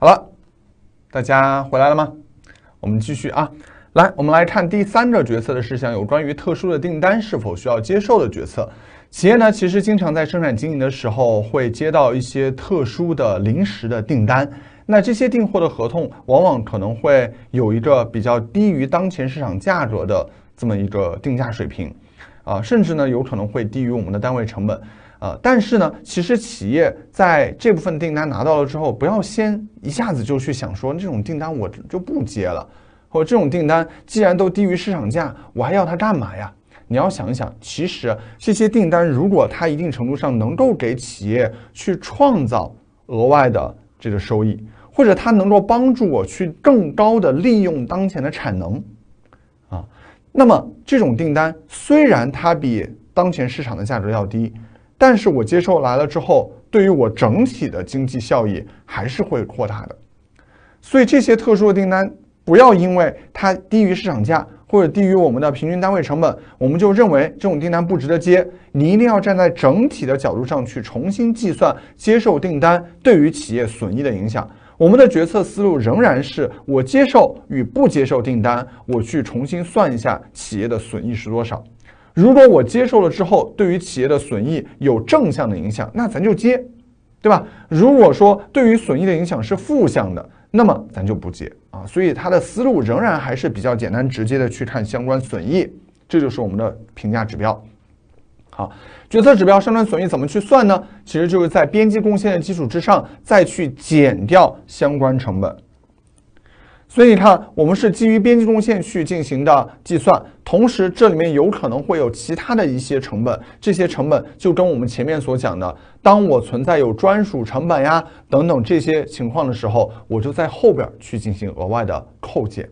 好了，大家回来了吗？我们继续啊，来，我们来看第三个决策的事项，有关于特殊的订单是否需要接受的决策。企业呢，其实经常在生产经营的时候会接到一些特殊的临时的订单，那这些订货的合同往往可能会有一个比较低于当前市场价格的这么一个定价水平，啊，甚至呢有可能会低于我们的单位成本。呃，但是呢，其实企业在这部分订单拿到了之后，不要先一下子就去想说这种订单我就不接了，或者这种订单既然都低于市场价，我还要它干嘛呀？你要想一想，其实这些订单如果它一定程度上能够给企业去创造额外的这个收益，或者它能够帮助我去更高的利用当前的产能，啊，那么这种订单虽然它比当前市场的价格要低。但是我接受来了之后，对于我整体的经济效益还是会扩大的，所以这些特殊的订单，不要因为它低于市场价或者低于我们的平均单位成本，我们就认为这种订单不值得接。你一定要站在整体的角度上去重新计算接受订单对于企业损益的影响。我们的决策思路仍然是：我接受与不接受订单，我去重新算一下企业的损益是多少。如果我接受了之后，对于企业的损益有正向的影响，那咱就接，对吧？如果说对于损益的影响是负向的，那么咱就不接啊。所以它的思路仍然还是比较简单直接的，去看相关损益，这就是我们的评价指标。好，决策指标生产损益怎么去算呢？其实就是在边际贡献的基础之上，再去减掉相关成本。所以你看，我们是基于边际贡献去进行的计算，同时这里面有可能会有其他的一些成本，这些成本就跟我们前面所讲的，当我存在有专属成本呀等等这些情况的时候，我就在后边去进行额外的扣减，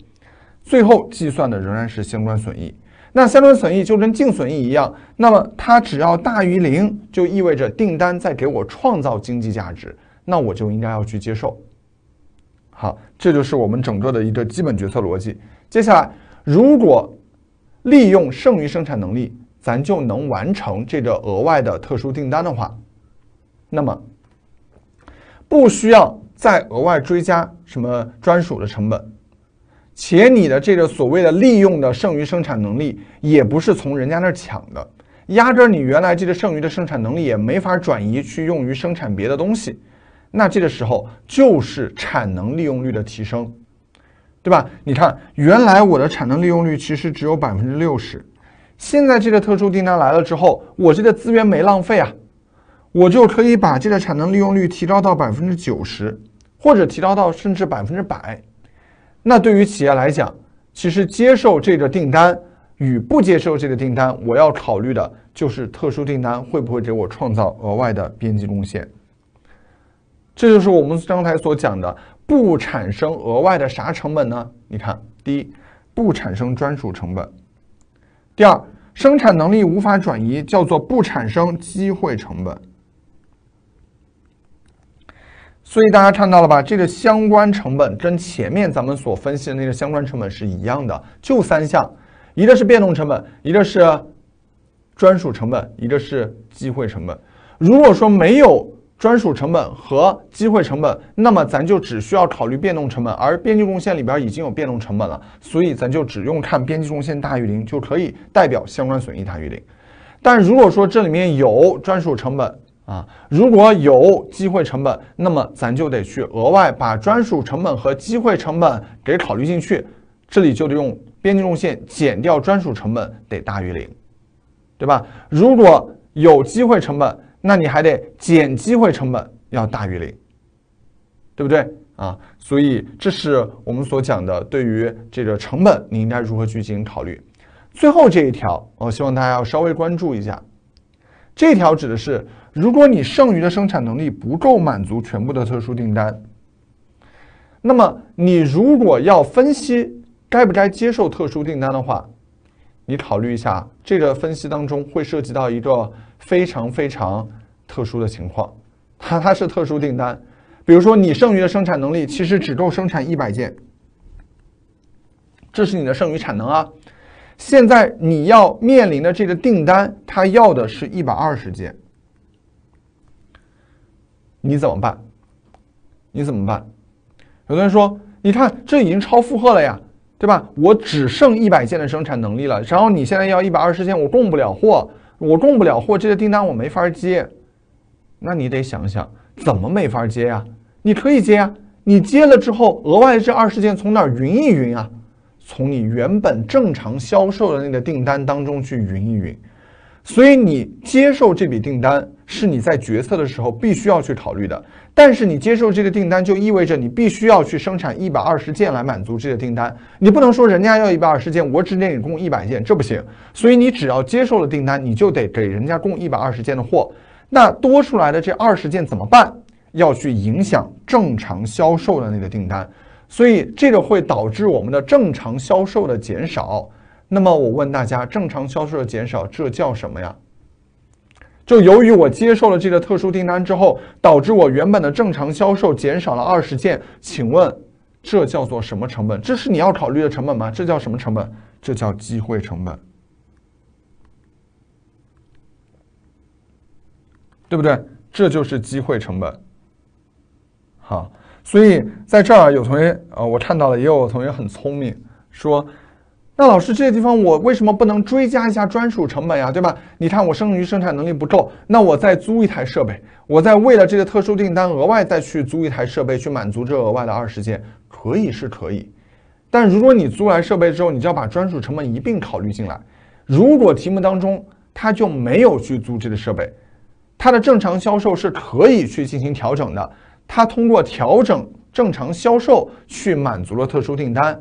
最后计算的仍然是相关损益。那相关损益就跟净损益一样，那么它只要大于零，就意味着订单在给我创造经济价值，那我就应该要去接受。好，这就是我们整个的一个基本决策逻辑。接下来，如果利用剩余生产能力，咱就能完成这个额外的特殊订单的话，那么不需要再额外追加什么专属的成本，且你的这个所谓的利用的剩余生产能力，也不是从人家那儿抢的，压根儿你原来这个剩余的生产能力也没法转移去用于生产别的东西。那这个时候就是产能利用率的提升，对吧？你看，原来我的产能利用率其实只有百分之六十，现在这个特殊订单来了之后，我这个资源没浪费啊，我就可以把这个产能利用率提高到百分之九十，或者提高到甚至百分之百。那对于企业来讲，其实接受这个订单与不接受这个订单，我要考虑的就是特殊订单会不会给我创造额外的边际贡献。这就是我们刚才所讲的，不产生额外的啥成本呢？你看，第一，不产生专属成本；第二，生产能力无法转移，叫做不产生机会成本。所以大家看到了吧？这个相关成本跟前面咱们所分析的那个相关成本是一样的，就三项：一个是变动成本，一个是专属成本，一个是机会成本。如果说没有。专属成本和机会成本，那么咱就只需要考虑变动成本，而边际贡献里边已经有变动成本了，所以咱就只用看边际贡献大于零就可以代表相关损益大于零。但如果说这里面有专属成本啊，如果有机会成本，那么咱就得去额外把专属成本和机会成本给考虑进去，这里就得用边际贡献减掉专属成本得大于零，对吧？如果有机会成本。那你还得减机会成本，要大于零，对不对啊？所以这是我们所讲的，对于这个成本，你应该如何去进行考虑。最后这一条，我希望大家要稍微关注一下。这条指的是，如果你剩余的生产能力不够满足全部的特殊订单，那么你如果要分析该不该接受特殊订单的话。你考虑一下，这个分析当中会涉及到一个非常非常特殊的情况，它它是特殊订单，比如说你剩余的生产能力其实只够生产一百件，这是你的剩余产能啊，现在你要面临的这个订单，它要的是一百二十件，你怎么办？你怎么办？有的人说，你看这已经超负荷了呀。对吧？我只剩一百件的生产能力了，然后你现在要一百二十件，我供不了货，我供不了货，这些订单我没法接。那你得想想怎么没法接呀？你可以接呀，你接了之后，额外这二十件从哪匀一匀啊？从你原本正常销售的那个订单当中去匀一匀。所以你接受这笔订单，是你在决策的时候必须要去考虑的。但是你接受这个订单，就意味着你必须要去生产一百二十件来满足这个订单。你不能说人家要一百二十件，我只给你供一百件，这不行。所以你只要接受了订单，你就得给人家供一百二十件的货。那多出来的这二十件怎么办？要去影响正常销售的那个订单，所以这个会导致我们的正常销售的减少。那么我问大家，正常销售的减少，这叫什么呀？就由于我接受了这个特殊订单之后，导致我原本的正常销售减少了二十件，请问这叫做什么成本？这是你要考虑的成本吗？这叫什么成本？这叫机会成本，对不对？这就是机会成本。好，所以在这儿有同学啊，我看到了，也有同学很聪明，说。那老师，这个地方我为什么不能追加一下专属成本呀？对吧？你看我剩余生产能力不够，那我再租一台设备，我再为了这个特殊订单额外再去租一台设备去满足这额外的二十件，可以是可以。但如果你租来设备之后，你就要把专属成本一并考虑进来。如果题目当中他就没有去租这个设备，他的正常销售是可以去进行调整的，他通过调整正常销售去满足了特殊订单。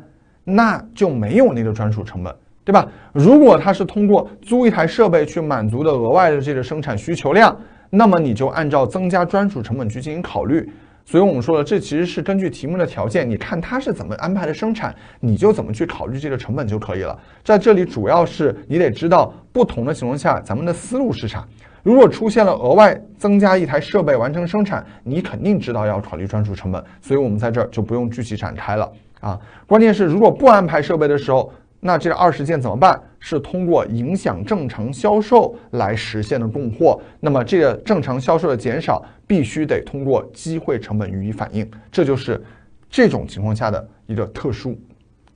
那就没有那个专属成本，对吧？如果他是通过租一台设备去满足的额外的这个生产需求量，那么你就按照增加专属成本去进行考虑。所以，我们说了，这其实是根据题目的条件，你看他是怎么安排的生产，你就怎么去考虑这个成本就可以了。在这里，主要是你得知道不同的情况下，咱们的思路是啥。如果出现了额外增加一台设备完成生产，你肯定知道要考虑专属成本，所以我们在这儿就不用具体展开了。啊，关键是如果不安排设备的时候，那这二十件怎么办？是通过影响正常销售来实现的供货。那么这个正常销售的减少，必须得通过机会成本予以反映。这就是这种情况下的一个特殊。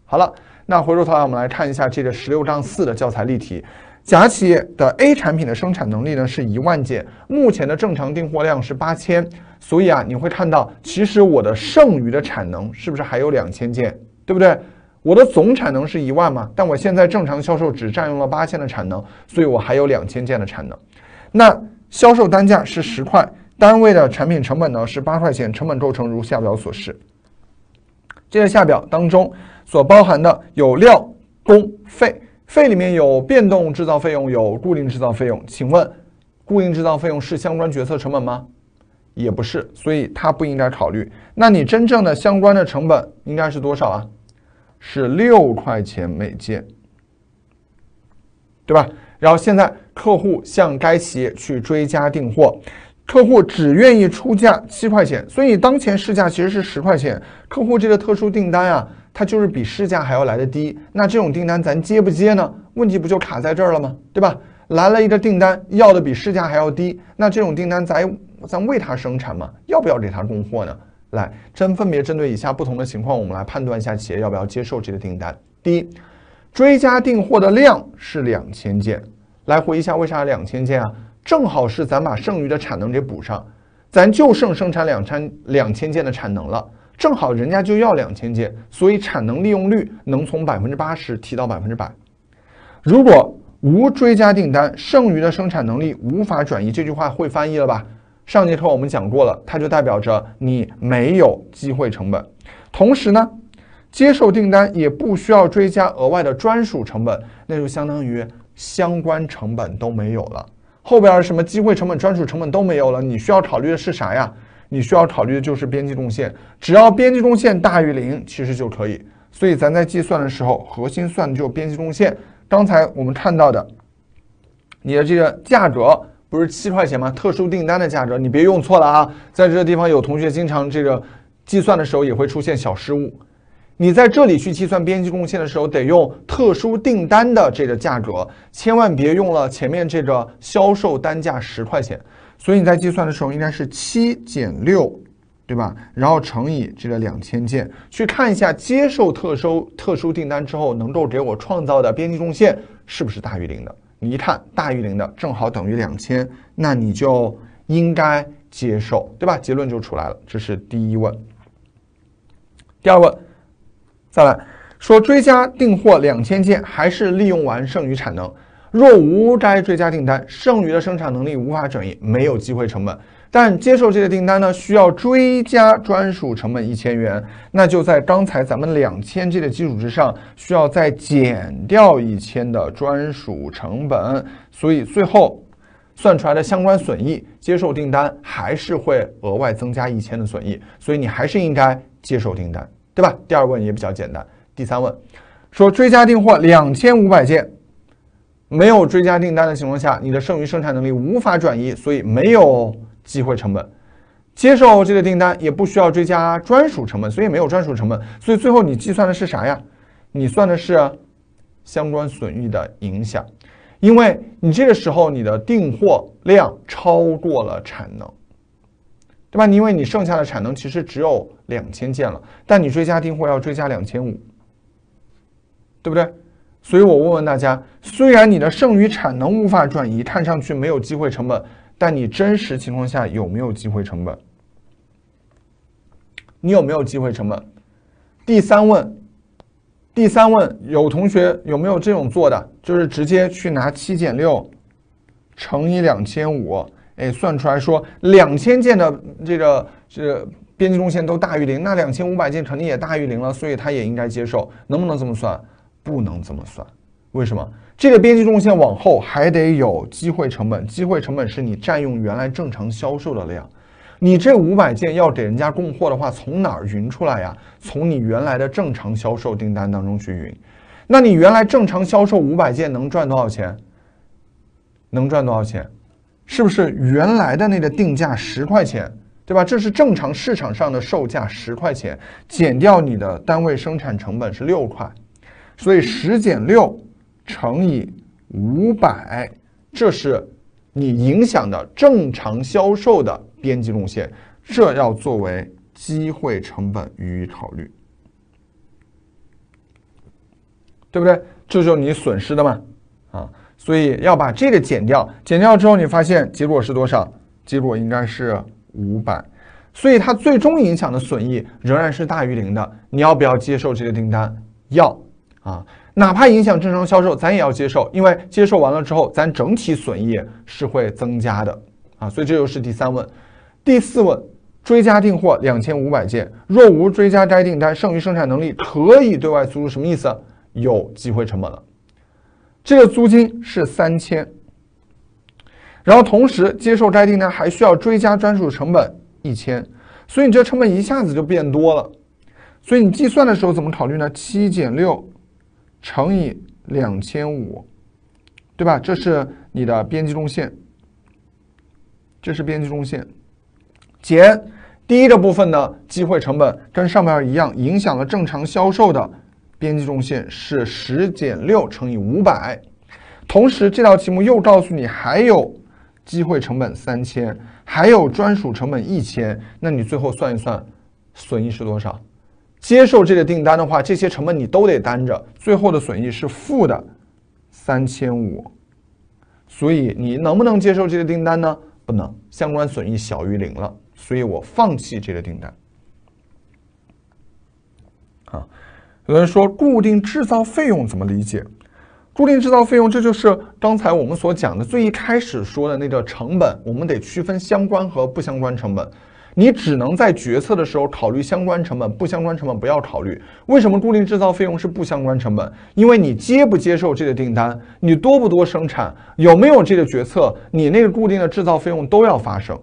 好了，那回过头来我们来看一下这个十六杠四的教材例题。甲企业的 A 产品的生产能力呢是一万件，目前的正常订货量是八千，所以啊，你会看到，其实我的剩余的产能是不是还有两千件，对不对？我的总产能是一万嘛，但我现在正常销售只占用了八千的产能，所以我还有两千件的产能。那销售单价是十块，单位的产品成本呢是八块钱，成本构成如下表所示。这个下表当中所包含的有料、工、费。费里面有变动制造费用，有固定制造费用。请问，固定制造费用是相关决策成本吗？也不是，所以它不应该考虑。那你真正的相关的成本应该是多少啊？是六块钱每件，对吧？然后现在客户向该企业去追加订货，客户只愿意出价七块钱，所以当前市价其实是十块钱。客户这个特殊订单啊。它就是比市价还要来的低，那这种订单咱接不接呢？问题不就卡在这儿了吗？对吧？来了一个订单，要的比市价还要低，那这种订单咱咱为它生产吗？要不要给它供货呢？来，针分别针对以下不同的情况，我们来判断一下企业要不要接受这个订单。第一，追加订货的量是两千件，来回忆一下为啥两千件啊？正好是咱把剩余的产能给补上，咱就剩生产两千两千件的产能了。正好人家就要两千件，所以产能利用率能从百分之八十提到百分之百。如果无追加订单，剩余的生产能力无法转移，这句话会翻译了吧？上节课我们讲过了，它就代表着你没有机会成本。同时呢，接受订单也不需要追加额外的专属成本，那就相当于相关成本都没有了。后边什么机会成本、专属成本都没有了，你需要考虑的是啥呀？你需要考虑的就是边际贡献，只要边际贡献大于零，其实就可以。所以咱在计算的时候，核心算的就是边际贡献。刚才我们看到的，你的这个价格不是七块钱吗？特殊订单的价格，你别用错了啊。在这个地方，有同学经常这个计算的时候也会出现小失误。你在这里去计算边际贡献的时候，得用特殊订单的这个价格，千万别用了前面这个销售单价十块钱。所以你在计算的时候应该是七减六，对吧？然后乘以这个两千件，去看一下接受特殊特殊订单之后，能够给我创造的边际贡献是不是大于零的？你一看大于零的，正好等于两千，那你就应该接受，对吧？结论就出来了。这是第一问。第二问，再来说追加订货两千件，还是利用完剩余产能？若无该追加订单，剩余的生产能力无法转移，没有机会成本。但接受这个订单呢，需要追加专属成本一千元，那就在刚才咱们两千这个基础之上，需要再减掉一千的专属成本，所以最后算出来的相关损益，接受订单还是会额外增加一千的损益，所以你还是应该接受订单，对吧？第二问也比较简单。第三问说追加订货两千五百件。没有追加订单的情况下，你的剩余生产能力无法转移，所以没有机会成本。接受这个订单也不需要追加专属成本，所以没有专属成本。所以最后你计算的是啥呀？你算的是相关损益的影响，因为你这个时候你的订货量超过了产能，对吧？因为你剩下的产能其实只有两千件了，但你追加订货要追加两千五，对不对？所以我问问大家，虽然你的剩余产能无法转移，看上去没有机会成本，但你真实情况下有没有机会成本？你有没有机会成本？第三问，第三问，有同学有没有这种做的？就是直接去拿七减六乘以两千五，哎，算出来说两千件的这个这边际贡献都大于零，那两千五百件肯定也大于零了，所以他也应该接受，能不能这么算？不能这么算，为什么？这个边际贡献往后还得有机会成本，机会成本是你占用原来正常销售的量，你这五百件要给人家供货的话，从哪儿匀出来呀？从你原来的正常销售订单当中去匀。那你原来正常销售五百件能赚多少钱？能赚多少钱？是不是原来的那个定价十块钱，对吧？这是正常市场上的售价十块钱，减掉你的单位生产成本是六块。所以十减六乘以五百，这是你影响的正常销售的边际贡献，这要作为机会成本予以考虑，对不对？这就是你损失的嘛啊！所以要把这个减掉，减掉之后，你发现结果是多少？结果应该是五百，所以它最终影响的损益仍然是大于零的。你要不要接受这个订单？要。啊，哪怕影响正常销售，咱也要接受，因为接受完了之后，咱整体损益是会增加的啊。所以这就是第三问，第四问，追加订货两千五百件，若无追加该订单，剩余生产能力可以对外出入什么意思？有机会成本了，这个租金是三千，然后同时接受该订单还需要追加专属成本一千，所以你这成本一下子就变多了，所以你计算的时候怎么考虑呢？七减六。乘以两千五，对吧？这是你的边际中线，这是边际中线。减第一个部分呢？机会成本跟上面一样，影响了正常销售的边际中线是十减六乘以五百。同时，这道题目又告诉你还有机会成本三千，还有专属成本一千。那你最后算一算，损益是多少？接受这个订单的话，这些成本你都得担着，最后的损益是负的三千五，所以你能不能接受这个订单呢？不能，相关损益小于零了，所以我放弃这个订单。好，有人说固定制造费用怎么理解？固定制造费用，这就是刚才我们所讲的最一开始说的那个成本，我们得区分相关和不相关成本。你只能在决策的时候考虑相关成本，不相关成本不要考虑。为什么固定制造费用是不相关成本？因为你接不接受这个订单，你多不多生产，有没有这个决策，你那个固定的制造费用都要发生，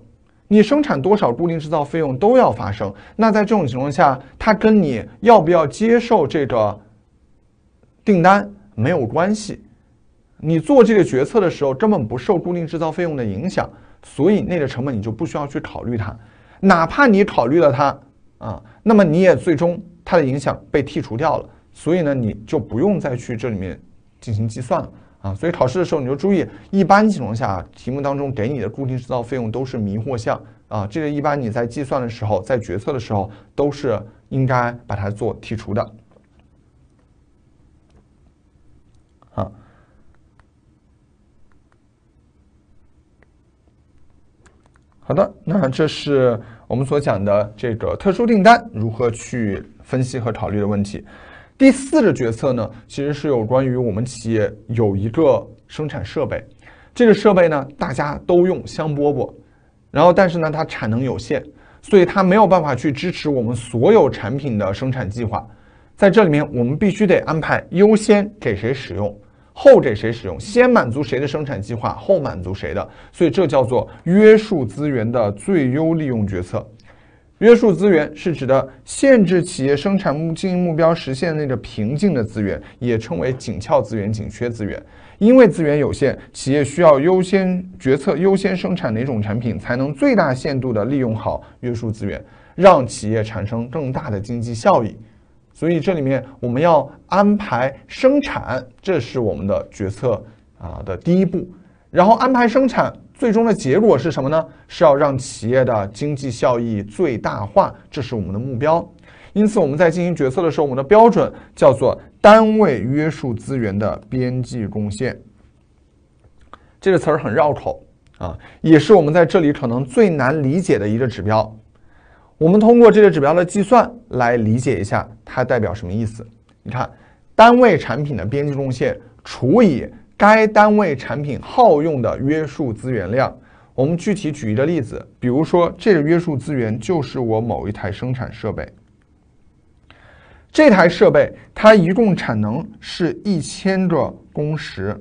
你生产多少，固定制造费用都要发生。那在这种情况下，它跟你要不要接受这个订单没有关系。你做这个决策的时候，根本不受固定制造费用的影响，所以那个成本你就不需要去考虑它。哪怕你考虑了它啊，那么你也最终它的影响被剔除掉了，所以呢，你就不用再去这里面进行计算了啊。所以考试的时候你就注意，一般情况下题目当中给你的固定制造费用都是迷惑项啊，这个一般你在计算的时候，在决策的时候都是应该把它做剔除的。好的，那这是我们所讲的这个特殊订单如何去分析和考虑的问题。第四个决策呢，其实是有关于我们企业有一个生产设备，这个设备呢大家都用香饽饽，然后但是呢它产能有限，所以它没有办法去支持我们所有产品的生产计划。在这里面，我们必须得安排优先给谁使用。后给谁使用，先满足谁的生产计划，后满足谁的。所以这叫做约束资源的最优利用决策。约束资源是指的限制企业生产目经营目标实现那个瓶颈的资源，也称为紧俏资源、紧缺资源。因为资源有限，企业需要优先决策，优先生产哪种产品，才能最大限度地利用好约束资源，让企业产生更大的经济效益。所以这里面我们要安排生产，这是我们的决策啊的第一步。然后安排生产，最终的结果是什么呢？是要让企业的经济效益最大化，这是我们的目标。因此我们在进行决策的时候，我们的标准叫做单位约束资源的边际贡献。这个词儿很绕口啊，也是我们在这里可能最难理解的一个指标。我们通过这个指标的计算来理解一下它代表什么意思。你看，单位产品的边际贡献除以该单位产品耗用的约束资源量。我们具体举一个例子，比如说这个约束资源就是我某一台生产设备。这台设备它一共产能是一千个工时，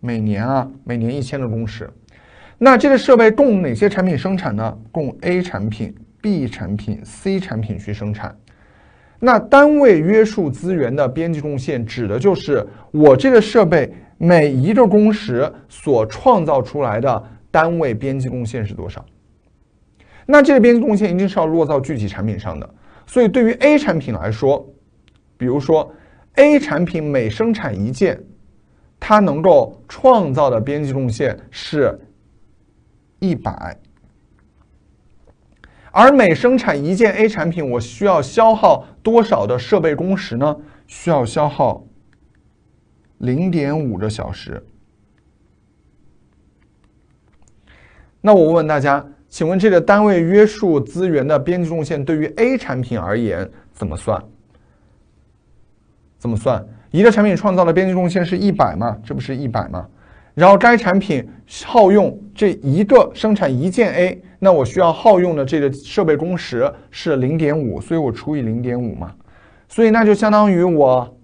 每年啊，每年一千个工时。那这个设备供哪些产品生产呢？供 A 产品、B 产品、C 产品去生产。那单位约束资源的边际贡献，指的就是我这个设备每一个工时所创造出来的单位边际贡献是多少。那这个边际贡献一定是要落到具体产品上的。所以对于 A 产品来说，比如说 A 产品每生产一件，它能够创造的边际贡献是。一百，而每生产一件 A 产品，我需要消耗多少的设备工时呢？需要消耗零点五个小时。那我问问大家，请问这个单位约束资源的边际贡献对于 A 产品而言怎么算？怎么算？一个产品创造的边际贡献是一百吗？这不是一百吗？然后该产品耗用这一个生产一件 A，那我需要耗用的这个设备工时是零点五，所以我除以零点五嘛，所以那就相当于我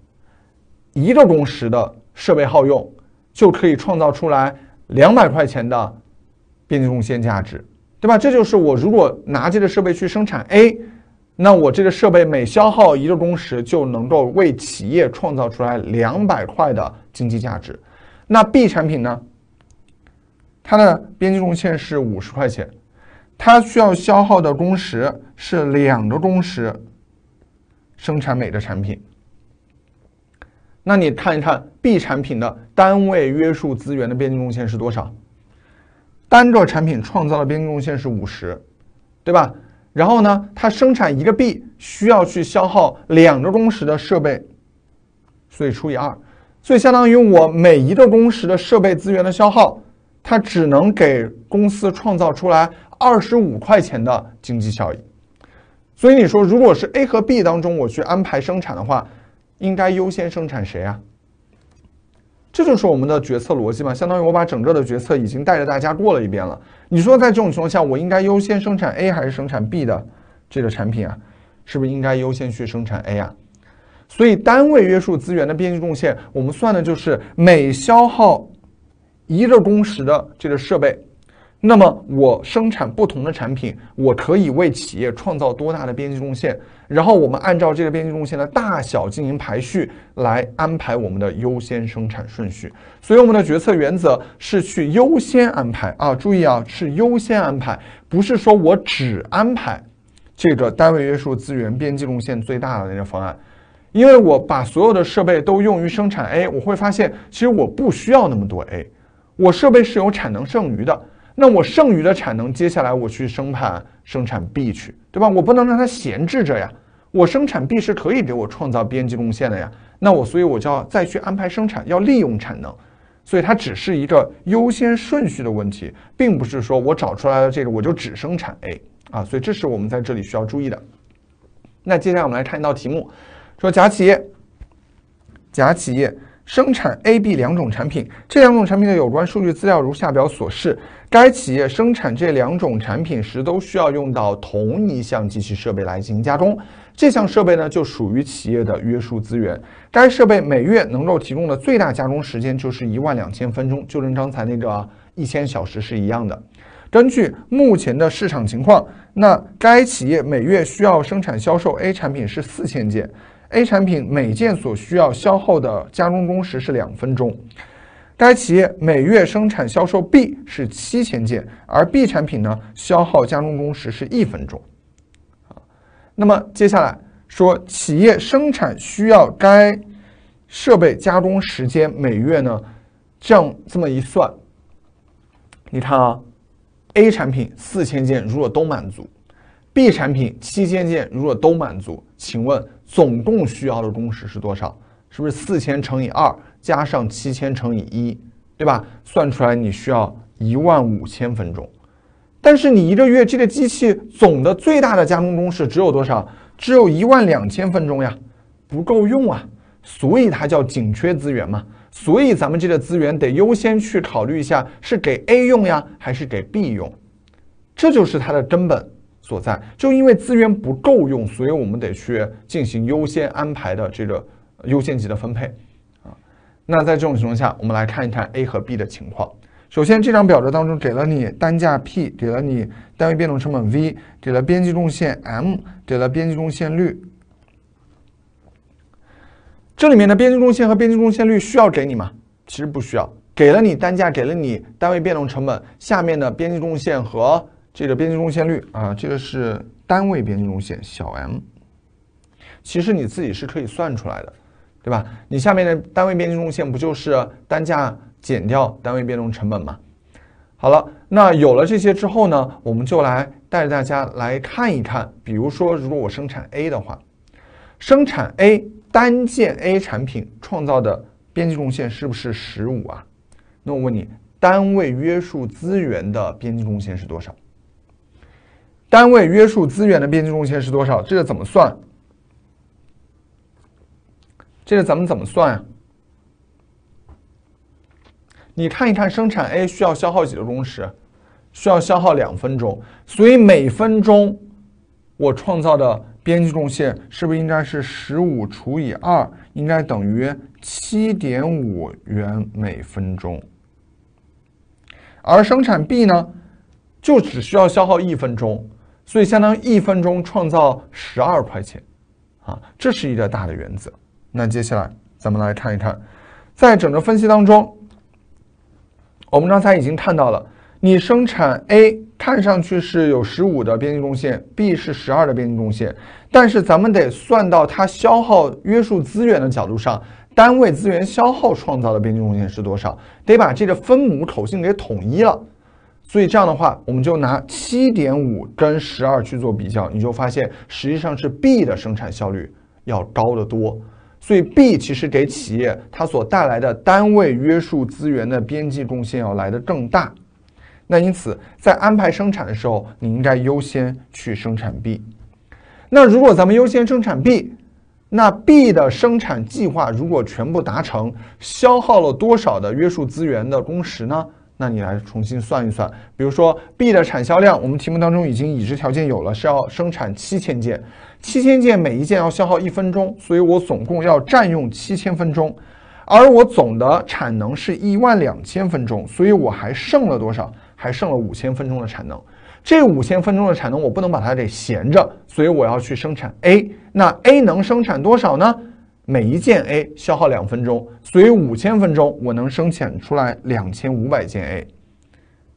一个工时的设备耗用就可以创造出来两百块钱的边际贡献价值，对吧？这就是我如果拿这个设备去生产 A，那我这个设备每消耗一个工时就能够为企业创造出来两百块的经济价值。那 B 产品呢？它的边际贡献是五十块钱，它需要消耗的工时是两个工时生产每个产品。那你看一看 B 产品的单位约束资源的边际贡献是多少？单个产品创造的边际贡献是五十，对吧？然后呢，它生产一个 B 需要去消耗两个工时的设备，所以除以二。所以相当于我每一个工时的设备资源的消耗，它只能给公司创造出来二十五块钱的经济效益。所以你说，如果是 A 和 B 当中我去安排生产的话，应该优先生产谁啊？这就是我们的决策逻辑嘛。相当于我把整个的决策已经带着大家过了一遍了。你说在这种情况下，我应该优先生产 A 还是生产 B 的这个产品啊？是不是应该优先去生产 A 呀？所以，单位约束资源的边际贡献，我们算的就是每消耗一个工时的这个设备，那么我生产不同的产品，我可以为企业创造多大的边际贡献？然后我们按照这个边际贡献的大小进行排序，来安排我们的优先生产顺序。所以，我们的决策原则是去优先安排啊，注意啊，是优先安排，不是说我只安排这个单位约束资源边际贡献最大的那个方案。因为我把所有的设备都用于生产 A，我会发现其实我不需要那么多 A，我设备是有产能剩余的。那我剩余的产能，接下来我去生产生产 B 去，对吧？我不能让它闲置着呀。我生产 B 是可以给我创造边际贡献的呀。那我所以我就要再去安排生产，要利用产能。所以它只是一个优先顺序的问题，并不是说我找出来的这个我就只生产 A 啊。所以这是我们在这里需要注意的。那接下来我们来看一道题目。说甲企业，甲企业生产 A、B 两种产品，这两种产品的有关数据资料如下表所示。该企业生产这两种产品时都需要用到同一项机器设备来进行加工，这项设备呢就属于企业的约束资源。该设备每月能够提供的最大加工时间就是一万两千分钟，就跟刚才那个一千小时是一样的。根据目前的市场情况，那该企业每月需要生产销售 A 产品是四千件。A 产品每件所需要消耗的加工工时是两分钟，该企业每月生产销售 B 是七千件，而 B 产品呢，消耗加工工时是一分钟。那么接下来说企业生产需要该设备加工时间每月呢，这样这么一算，你看啊，A 产品四千件如果都满足，B 产品七千件如果都满足，请问？总共需要的工时是多少？是不是四千乘以二加上七千乘以一，对吧？算出来你需要一万五千分钟，但是你一个月这个机器总的最大的加工工时只有多少？只有一万两千分钟呀，不够用啊！所以它叫紧缺资源嘛。所以咱们这个资源得优先去考虑一下，是给 A 用呀，还是给 B 用？这就是它的根本。所在就因为资源不够用，所以我们得去进行优先安排的这个优先级的分配啊。那在这种情况下，我们来看一看 A 和 B 的情况。首先，这张表格当中给了你单价 P，给了你单位变动成本 V，给了边际贡献 M，给了边际贡献率。这里面的边际贡献和边际贡献率需要给你吗？其实不需要，给了你单价，给了你单位变动成本，下面的边际贡献和。这个边际贡献率啊，这个是单位边际贡献小 m，其实你自己是可以算出来的，对吧？你下面的单位边际贡献不就是单价减掉单位变动成本吗？好了，那有了这些之后呢，我们就来带着大家来看一看。比如说，如果我生产 A 的话，生产 A 单件 A 产品创造的边际贡献是不是十五啊？那我问你，单位约束资源的边际贡献是多少？单位约束资源的边际贡献是多少？这个怎么算？这个咱们怎么算？你看一看，生产 A 需要消耗几个工时？需要消耗两分钟，所以每分钟我创造的边际贡献是不是应该是十五除以二？应该等于七点五元每分钟。而生产 B 呢，就只需要消耗一分钟。所以相当于一分钟创造十二块钱，啊，这是一个大的原则。那接下来咱们来看一看，在整个分析当中，我们刚才已经看到了，你生产 A 看上去是有十五的边际贡献，B 是十二的边际贡献，但是咱们得算到它消耗约束资源的角度上，单位资源消耗创造的边际贡献是多少，得把这个分母口径给统一了。所以这样的话，我们就拿七点五跟十二去做比较，你就发现实际上是 B 的生产效率要高得多。所以 B 其实给企业它所带来的单位约束资源的边际贡献要来的更大。那因此在安排生产的时候，你应该优先去生产 B。那如果咱们优先生产 B，那 B 的生产计划如果全部达成，消耗了多少的约束资源的工时呢？那你来重新算一算，比如说 B 的产销量，我们题目当中已经已知条件有了，是要生产七千件，七千件每一件要消耗一分钟，所以我总共要占用七千分钟，而我总的产能是一万两千分钟，所以我还剩了多少？还剩了五千分钟的产能，这五千分钟的产能我不能把它给闲着，所以我要去生产 A，那 A 能生产多少呢？每一件 A 消耗两分钟，所以五千分钟我能生产出来两千五百件 A，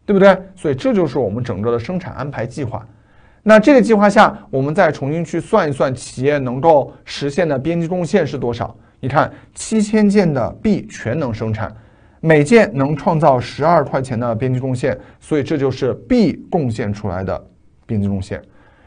对不对？所以这就是我们整个的生产安排计划。那这个计划下，我们再重新去算一算，企业能够实现的边际贡献是多少？你看，七千件的 B 全能生产，每件能创造十二块钱的边际贡献，所以这就是 B 贡献出来的边际贡献。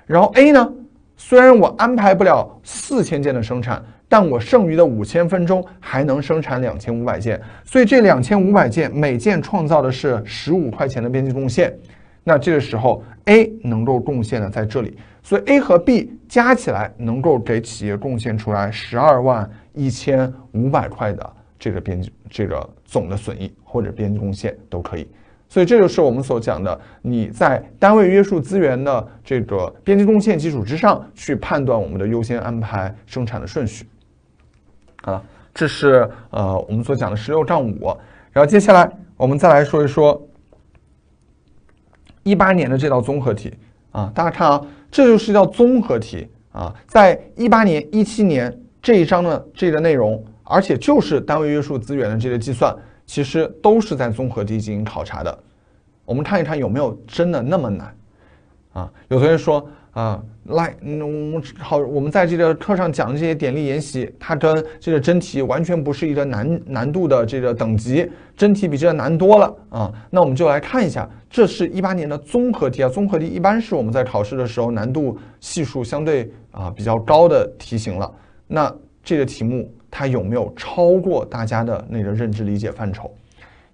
然后 A 呢？虽然我安排不了四千件的生产。但我剩余的五千分钟还能生产两千五百件，所以这两千五百件每件创造的是十五块钱的边际贡献。那这个时候 A 能够贡献的在这里，所以 A 和 B 加起来能够给企业贡献出来十二万一千五百块的这个边际这个总的损益或者边际贡献都可以。所以这就是我们所讲的，你在单位约束资源的这个边际贡献基础之上去判断我们的优先安排生产的顺序。啊，这是呃我们所讲的十六杠五，然后接下来我们再来说一说一八年的这道综合题啊，大家看啊，这就是一道综合题啊，在一八年、一七年这一章的这个内容，而且就是单位约束资源的这个计算，其实都是在综合题进行考察的。我们看一看有没有真的那么难啊？有同学说啊。来，嗯，我好，我们在这个课上讲的这些典例研习，它跟这个真题完全不是一个难难度的这个等级，真题比这个难多了啊。那我们就来看一下，这是一八年的综合题啊，综合题一般是我们在考试的时候难度系数相对啊比较高的题型了。那这个题目它有没有超过大家的那个认知理解范畴？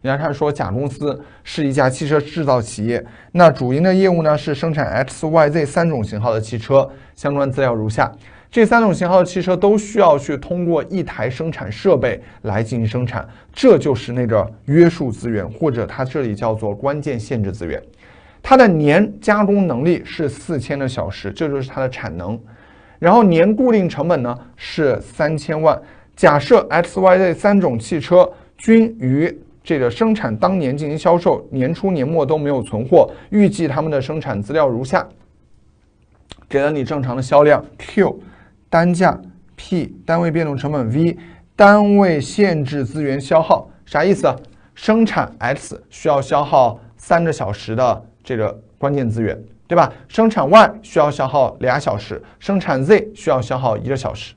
你来看，说甲公司是一家汽车制造企业，那主营的业务呢是生产 X、Y、Z 三种型号的汽车。相关资料如下：这三种型号的汽车都需要去通过一台生产设备来进行生产，这就是那个约束资源，或者它这里叫做关键限制资源。它的年加工能力是四千个小时，这就是它的产能。然后年固定成本呢是三千万。假设 X、Y、Z 三种汽车均与这个生产当年进行销售，年初年末都没有存货。预计他们的生产资料如下：给了你正常的销量 Q，单价 P，单位变动成本 V，单位限制资源消耗啥意思？生产 X 需要消耗三个小时的这个关键资源，对吧？生产 Y 需要消耗俩小时，生产 Z 需要消耗一个小时。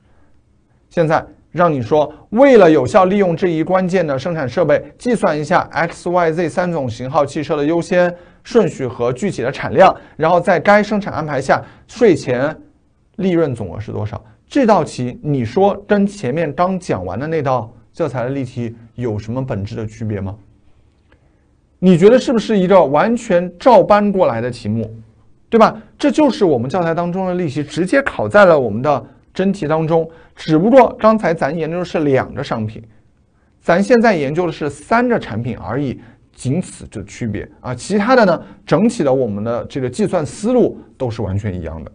现在。让你说，为了有效利用这一关键的生产设备，计算一下 X、Y、Z 三种型号汽车的优先顺序和具体的产量，然后在该生产安排下，税前利润总额是多少？这道题，你说跟前面刚讲完的那道教材的例题有什么本质的区别吗？你觉得是不是一个完全照搬过来的题目，对吧？这就是我们教材当中的例题，直接考在了我们的。真题当中，只不过刚才咱研究的是两个商品，咱现在研究的是三个产品而已，仅此就区别啊。其他的呢，整体的我们的这个计算思路都是完全一样的。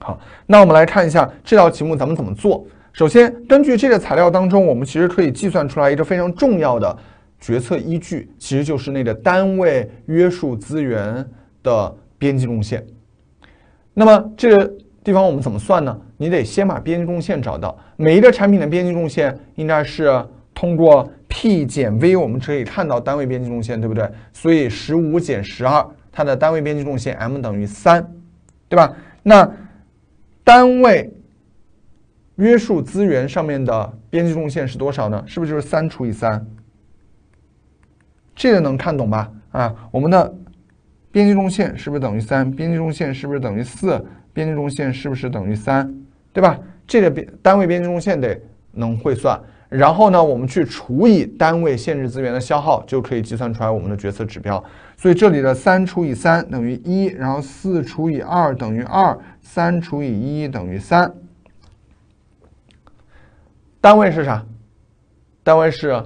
好，那我们来看一下这道题目咱们怎么做。首先，根据这个材料当中，我们其实可以计算出来一个非常重要的决策依据，其实就是那个单位约束资源的边际贡献。那么这。地方我们怎么算呢？你得先把边际贡献找到。每一个产品的边际贡献应该是通过 P 减 V，我们可以看到单位边际贡献，对不对？所以十五减十二，它的单位边际贡献 M 等于三，对吧？那单位约束资源上面的边际贡献是多少呢？是不是就是三除以三？这个能看懂吧？啊，我们的边际贡献是不是等于三？边际贡献是不是等于四？边界中线是不是等于三？对吧？这个边单位边界中线得能会算。然后呢，我们去除以单位限制资源的消耗，就可以计算出来我们的决策指标。所以这里的三除以三等于一，然后四除以二等于二，三除以一等于三。单位是啥？单位是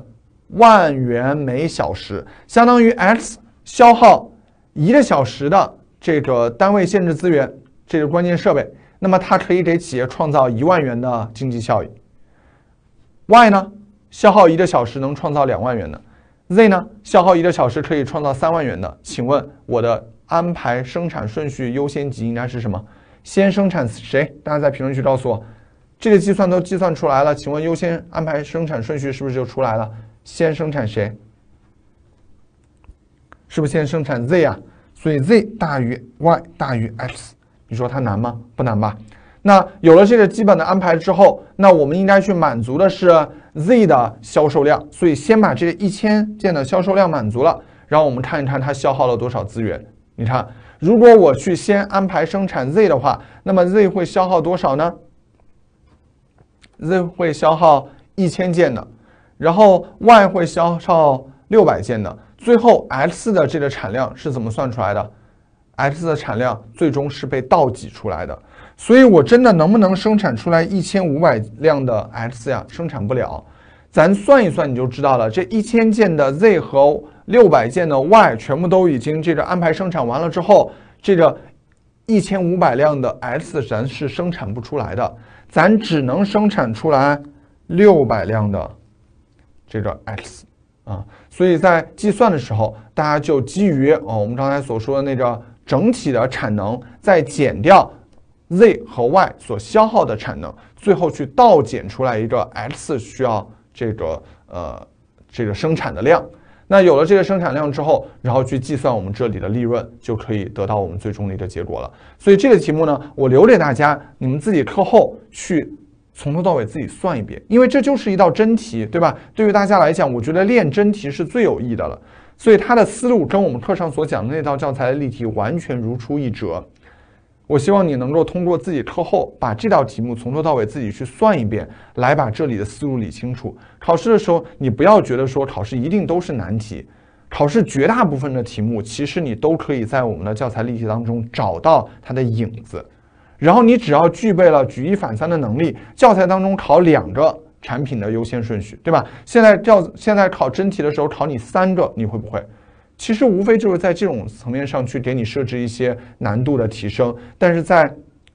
万元每小时，相当于 x 消耗一个小时的这个单位限制资源。这是关键设备，那么它可以给企业创造一万元的经济效益。Y 呢，消耗一个小时能创造两万元的；Z 呢，消耗一个小时可以创造三万元的。请问我的安排生产顺序优先级应该是什么？先生产谁？大家在评论区告诉我。这个计算都计算出来了，请问优先安排生产顺序是不是就出来了？先生产谁？是不是先生产 Z 啊？所以 Z 大于 Y 大于 X。你说它难吗？不难吧。那有了这个基本的安排之后，那我们应该去满足的是 Z 的销售量。所以先把这个一千件的销售量满足了，然后我们看一看它消耗了多少资源。你看，如果我去先安排生产 Z 的话，那么 Z 会消耗多少呢？Z 会消耗一千件的，然后 Y 会消耗六百件的，最后 X 的这个产量是怎么算出来的？X 的产量最终是被倒挤出来的，所以我真的能不能生产出来一千五百辆的 X 呀？生产不了，咱算一算你就知道了。这一千件的 Z 和六百件的 Y 全部都已经这个安排生产完了之后，这个一千五百辆的 X 咱是生产不出来的，咱只能生产出来六百辆的这个 X 啊。所以在计算的时候，大家就基于哦我们刚才所说的那个。整体的产能再减掉 z 和 y 所消耗的产能，最后去倒减出来一个 x 需要这个呃这个生产的量。那有了这个生产量之后，然后去计算我们这里的利润，就可以得到我们最终的一个结果了。所以这个题目呢，我留给大家，你们自己课后去从头到尾自己算一遍，因为这就是一道真题，对吧？对于大家来讲，我觉得练真题是最有益的了。所以它的思路跟我们课上所讲的那道教材的例题完全如出一辙。我希望你能够通过自己课后把这道题目从头到尾自己去算一遍，来把这里的思路理清楚。考试的时候，你不要觉得说考试一定都是难题，考试绝大部分的题目其实你都可以在我们的教材例题当中找到它的影子。然后你只要具备了举一反三的能力，教材当中考两个。产品的优先顺序，对吧？现在调现在考真题的时候考你三个，你会不会？其实无非就是在这种层面上去给你设置一些难度的提升，但是在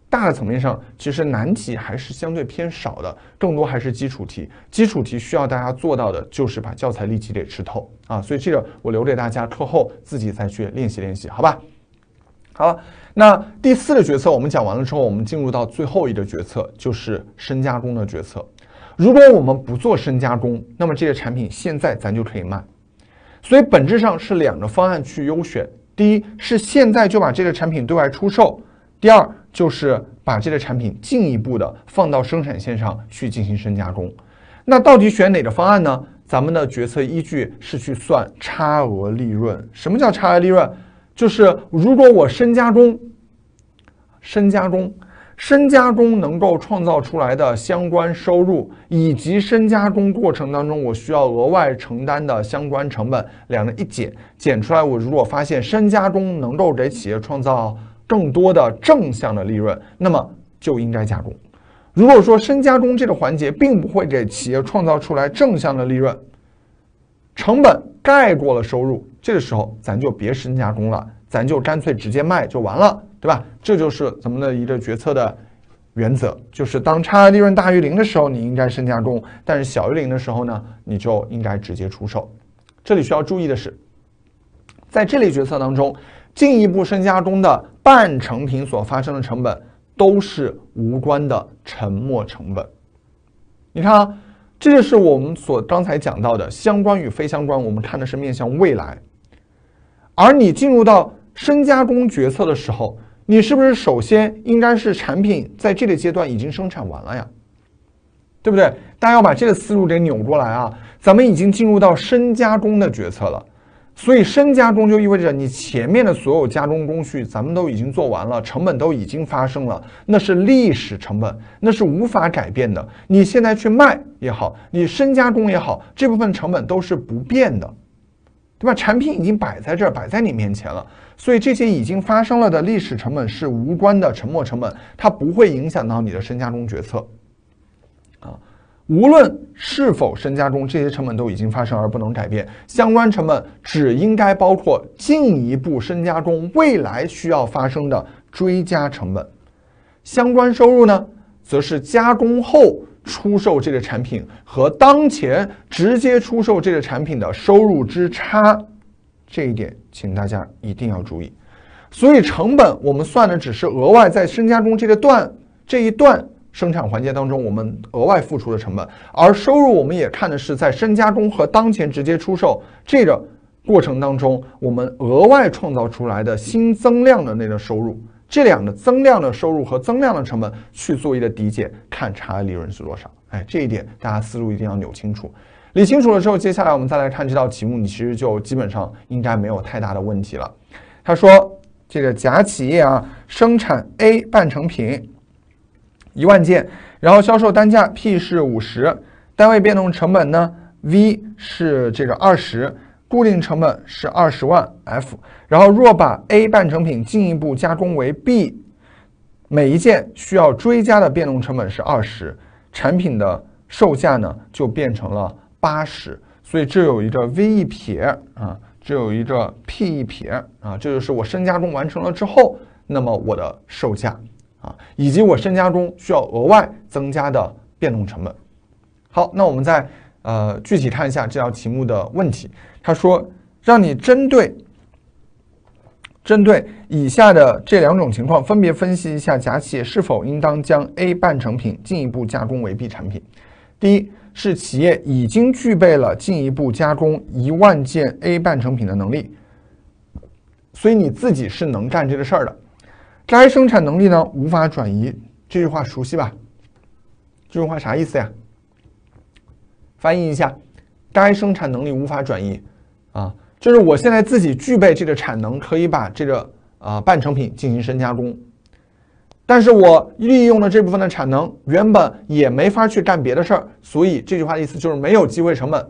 大的层面上，其实难题还是相对偏少的，更多还是基础题。基础题需要大家做到的就是把教材例题给吃透啊。所以这个我留给大家课后自己再去练习练习，好吧？好，那第四个决策我们讲完了之后，我们进入到最后一个决策，就是深加工的决策。如果我们不做深加工，那么这些产品现在咱就可以卖。所以本质上是两个方案去优选：第一是现在就把这个产品对外出售；第二就是把这个产品进一步的放到生产线上去进行深加工。那到底选哪个方案呢？咱们的决策依据是去算差额利润。什么叫差额利润？就是如果我深加工，深加工。深加工能够创造出来的相关收入，以及深加工过程当中我需要额外承担的相关成本，两个一减，减出来，我如果发现深加工能够给企业创造更多的正向的利润，那么就应该加工；如果说深加工这个环节并不会给企业创造出来正向的利润，成本盖过了收入，这个时候咱就别深加工了，咱就干脆直接卖就完了。对吧？这就是咱们的一个决策的原则，就是当差额利润大于零的时候，你应该深加工；但是小于零的时候呢，你就应该直接出售。这里需要注意的是，在这类决策当中，进一步深加工的半成品所发生的成本都是无关的沉没成本。你看，啊，这就是我们所刚才讲到的相关与非相关，我们看的是面向未来，而你进入到深加工决策的时候。你是不是首先应该是产品在这个阶段已经生产完了呀？对不对？大家要把这个思路给扭过来啊！咱们已经进入到深加工的决策了，所以深加工就意味着你前面的所有加工工序咱们都已经做完了，成本都已经发生了，那是历史成本，那是无法改变的。你现在去卖也好，你深加工也好，这部分成本都是不变的。对吧？产品已经摆在这儿，摆在你面前了，所以这些已经发生了的历史成本是无关的沉没成本，它不会影响到你的深加工决策。啊，无论是否深加工，这些成本都已经发生而不能改变。相关成本只应该包括进一步深加工未来需要发生的追加成本。相关收入呢，则是加工后。出售这个产品和当前直接出售这个产品的收入之差，这一点请大家一定要注意。所以成本我们算的只是额外在深加工这个段这一段生产环节当中我们额外付出的成本，而收入我们也看的是在深加工和当前直接出售这个过程当中我们额外创造出来的新增量的那个收入。这两个增量的收入和增量的成本去做一个抵减，看差的利润是多少。哎，这一点大家思路一定要扭清楚，理清楚了之后，接下来我们再来看这道题目，你其实就基本上应该没有太大的问题了。他说，这个甲企业啊，生产 A 半成品一万件，然后销售单价 P 是五十，单位变动成本呢 V 是这个二十。固定成本是二十万 F，然后若把 A 半成品进一步加工为 B，每一件需要追加的变动成本是二十，产品的售价呢就变成了八十，所以这有一个 V 一撇啊，这有一个 P 一撇啊，这就是我深加工完成了之后，那么我的售价啊，以及我深加工需要额外增加的变动成本。好，那我们再。呃，具体看一下这道题目的问题。他说，让你针对针对以下的这两种情况，分别分析一下甲企业是否应当将 A 半成品进一步加工为 B 产品。第一是企业已经具备了进一步加工一万件 A 半成品的能力，所以你自己是能干这个事儿的。该生产能力呢无法转移，这句话熟悉吧？这句话啥意思呀？翻译一下，该生产能力无法转移，啊，就是我现在自己具备这个产能，可以把这个啊半成品进行深加工，但是我利用了这部分的产能，原本也没法去干别的事儿，所以这句话的意思就是没有机会成本。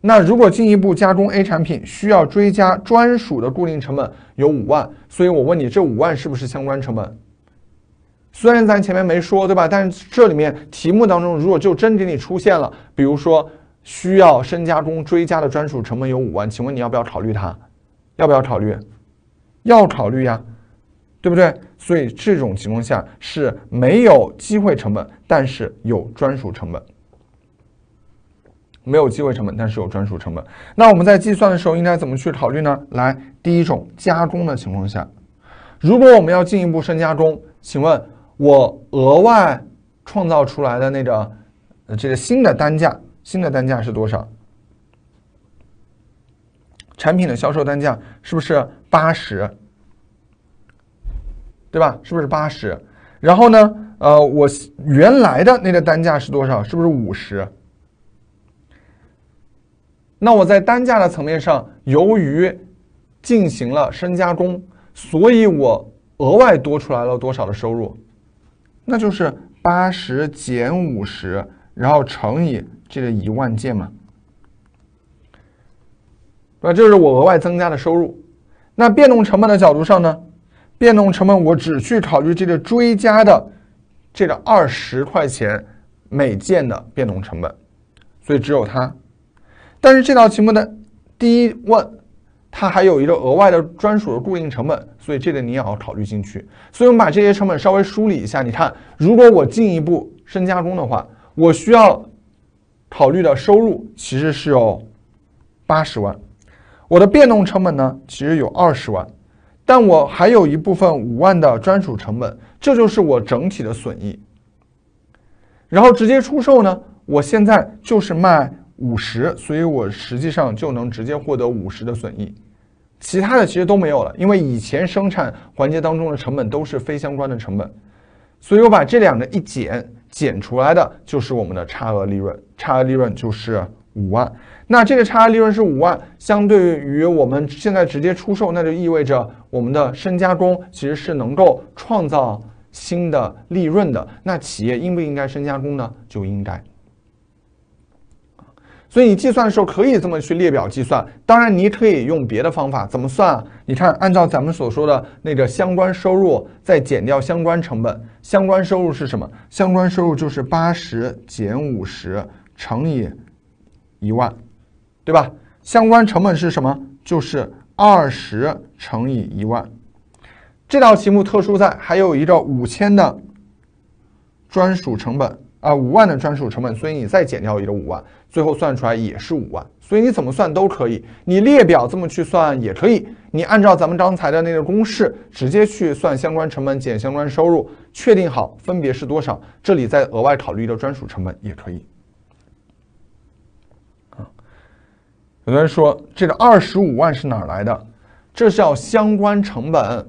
那如果进一步加工 A 产品，需要追加专属的固定成本有五万，所以我问你，这五万是不是相关成本？虽然咱前面没说，对吧？但是这里面题目当中，如果就真给你出现了，比如说需要深加工追加的专属成本有五万，请问你要不要考虑它？要不要考虑？要考虑呀，对不对？所以这种情况下是没有机会成本，但是有专属成本。没有机会成本，但是有专属成本。那我们在计算的时候应该怎么去考虑呢？来，第一种加工的情况下，如果我们要进一步深加工，请问？我额外创造出来的那个，这个新的单价，新的单价是多少？产品的销售单价是不是八十？对吧？是不是八十？然后呢？呃，我原来的那个单价是多少？是不是五十？那我在单价的层面上，由于进行了深加工，所以我额外多出来了多少的收入？那就是八十减五十，然后乘以这个一万件嘛，那就是我额外增加的收入。那变动成本的角度上呢？变动成本我只去考虑这个追加的这个二十块钱每件的变动成本，所以只有它。但是这道题目的第一问。它还有一个额外的专属的固定成本，所以这个你也要考虑进去。所以，我们把这些成本稍微梳理一下。你看，如果我进一步深加工的话，我需要考虑的收入其实是有八十万，我的变动成本呢，其实有二十万，但我还有一部分五万的专属成本，这就是我整体的损益。然后直接出售呢，我现在就是卖五十，所以我实际上就能直接获得五十的损益。其他的其实都没有了，因为以前生产环节当中的成本都是非相关的成本，所以我把这两个一减，减出来的就是我们的差额利润。差额利润就是五万。那这个差额利润是五万，相对于我们现在直接出售，那就意味着我们的深加工其实是能够创造新的利润的。那企业应不应该深加工呢？就应该。所以你计算的时候可以这么去列表计算，当然你可以用别的方法怎么算？你看，按照咱们所说的那个相关收入再减掉相关成本，相关收入是什么？相关收入就是八十减五十乘以一万，对吧？相关成本是什么？就是二十乘以一万。这道题目特殊在还有一个五千的专属成本。啊，五万的专属成本，所以你再减掉一个五万，最后算出来也是五万，所以你怎么算都可以。你列表这么去算也可以，你按照咱们刚才的那个公式直接去算相关成本减相关收入，确定好分别是多少，这里再额外考虑一个专属成本也可以。啊，有人说这个二十五万是哪来的？这叫相关成本。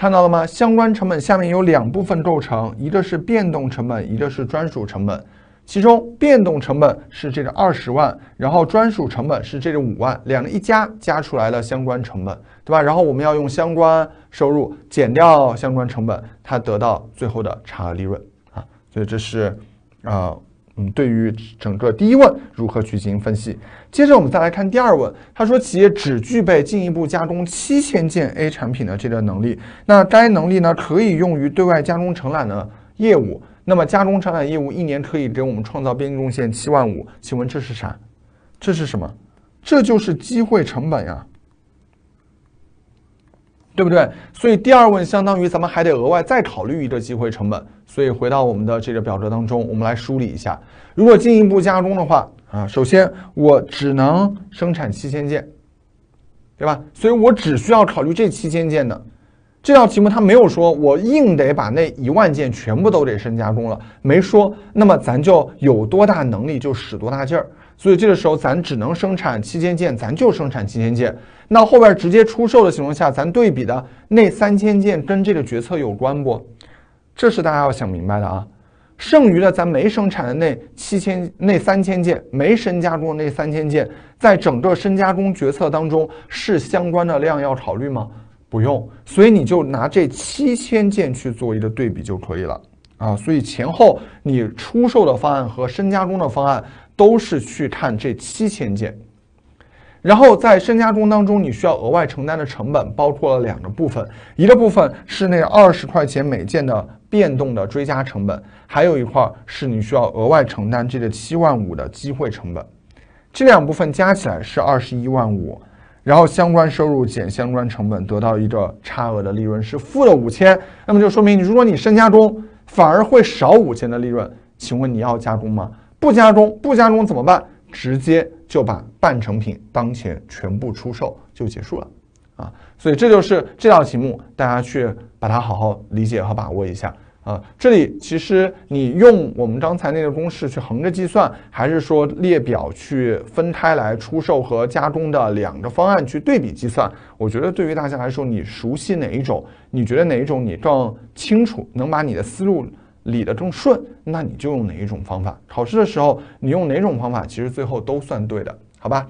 看到了吗？相关成本下面有两部分构成，一个是变动成本，一个是专属成本。其中变动成本是这个二十万，然后专属成本是这个五万，两个一加加出来了相关成本，对吧？然后我们要用相关收入减掉相关成本，它得到最后的差额利润啊。所以这是，呃。嗯，对于整个第一问如何去进行分析？接着我们再来看第二问，他说企业只具备进一步加工七千件 A 产品的这个能力，那该能力呢可以用于对外加工承揽的业务，那么加工承揽业务一年可以给我们创造边际贡献七万五，请问这是啥？这是什么？这就是机会成本呀。对不对？所以第二问相当于咱们还得额外再考虑一个机会成本。所以回到我们的这个表格当中，我们来梳理一下。如果进一步加工的话，啊，首先我只能生产七千件，对吧？所以我只需要考虑这七千件的。这道题目它没有说我硬得把那一万件全部都得深加工了，没说。那么咱就有多大能力就使多大劲儿。所以这个时候，咱只能生产七千件，咱就生产七千件。那后边直接出售的情况下，咱对比的那三千件跟这个决策有关不？这是大家要想明白的啊。剩余的咱没生产的那七千、那三千件，没深加工那三千件，在整个深加工决策当中是相关的量要考虑吗？不用。所以你就拿这七千件去做一个对比就可以了啊。所以前后你出售的方案和深加工的方案。都是去看这七千件，然后在深加工当中，你需要额外承担的成本包括了两个部分，一个部分是那二十块钱每件的变动的追加成本，还有一块是你需要额外承担这个七万五的机会成本，这两部分加起来是二十一万五，然后相关收入减相关成本得到一个差额的利润是负的五千，那么就说明如果你深加工反而会少五千的利润，请问你要加工吗？不加工，不加工怎么办？直接就把半成品当前全部出售就结束了啊！所以这就是这道题目，大家去把它好好理解和把握一下啊！这里其实你用我们刚才那个公式去横着计算，还是说列表去分开来出售和加工的两个方案去对比计算？我觉得对于大家来说，你熟悉哪一种？你觉得哪一种你更清楚？能把你的思路？理得更顺，那你就用哪一种方法？考试的时候你用哪种方法，其实最后都算对的，好吧？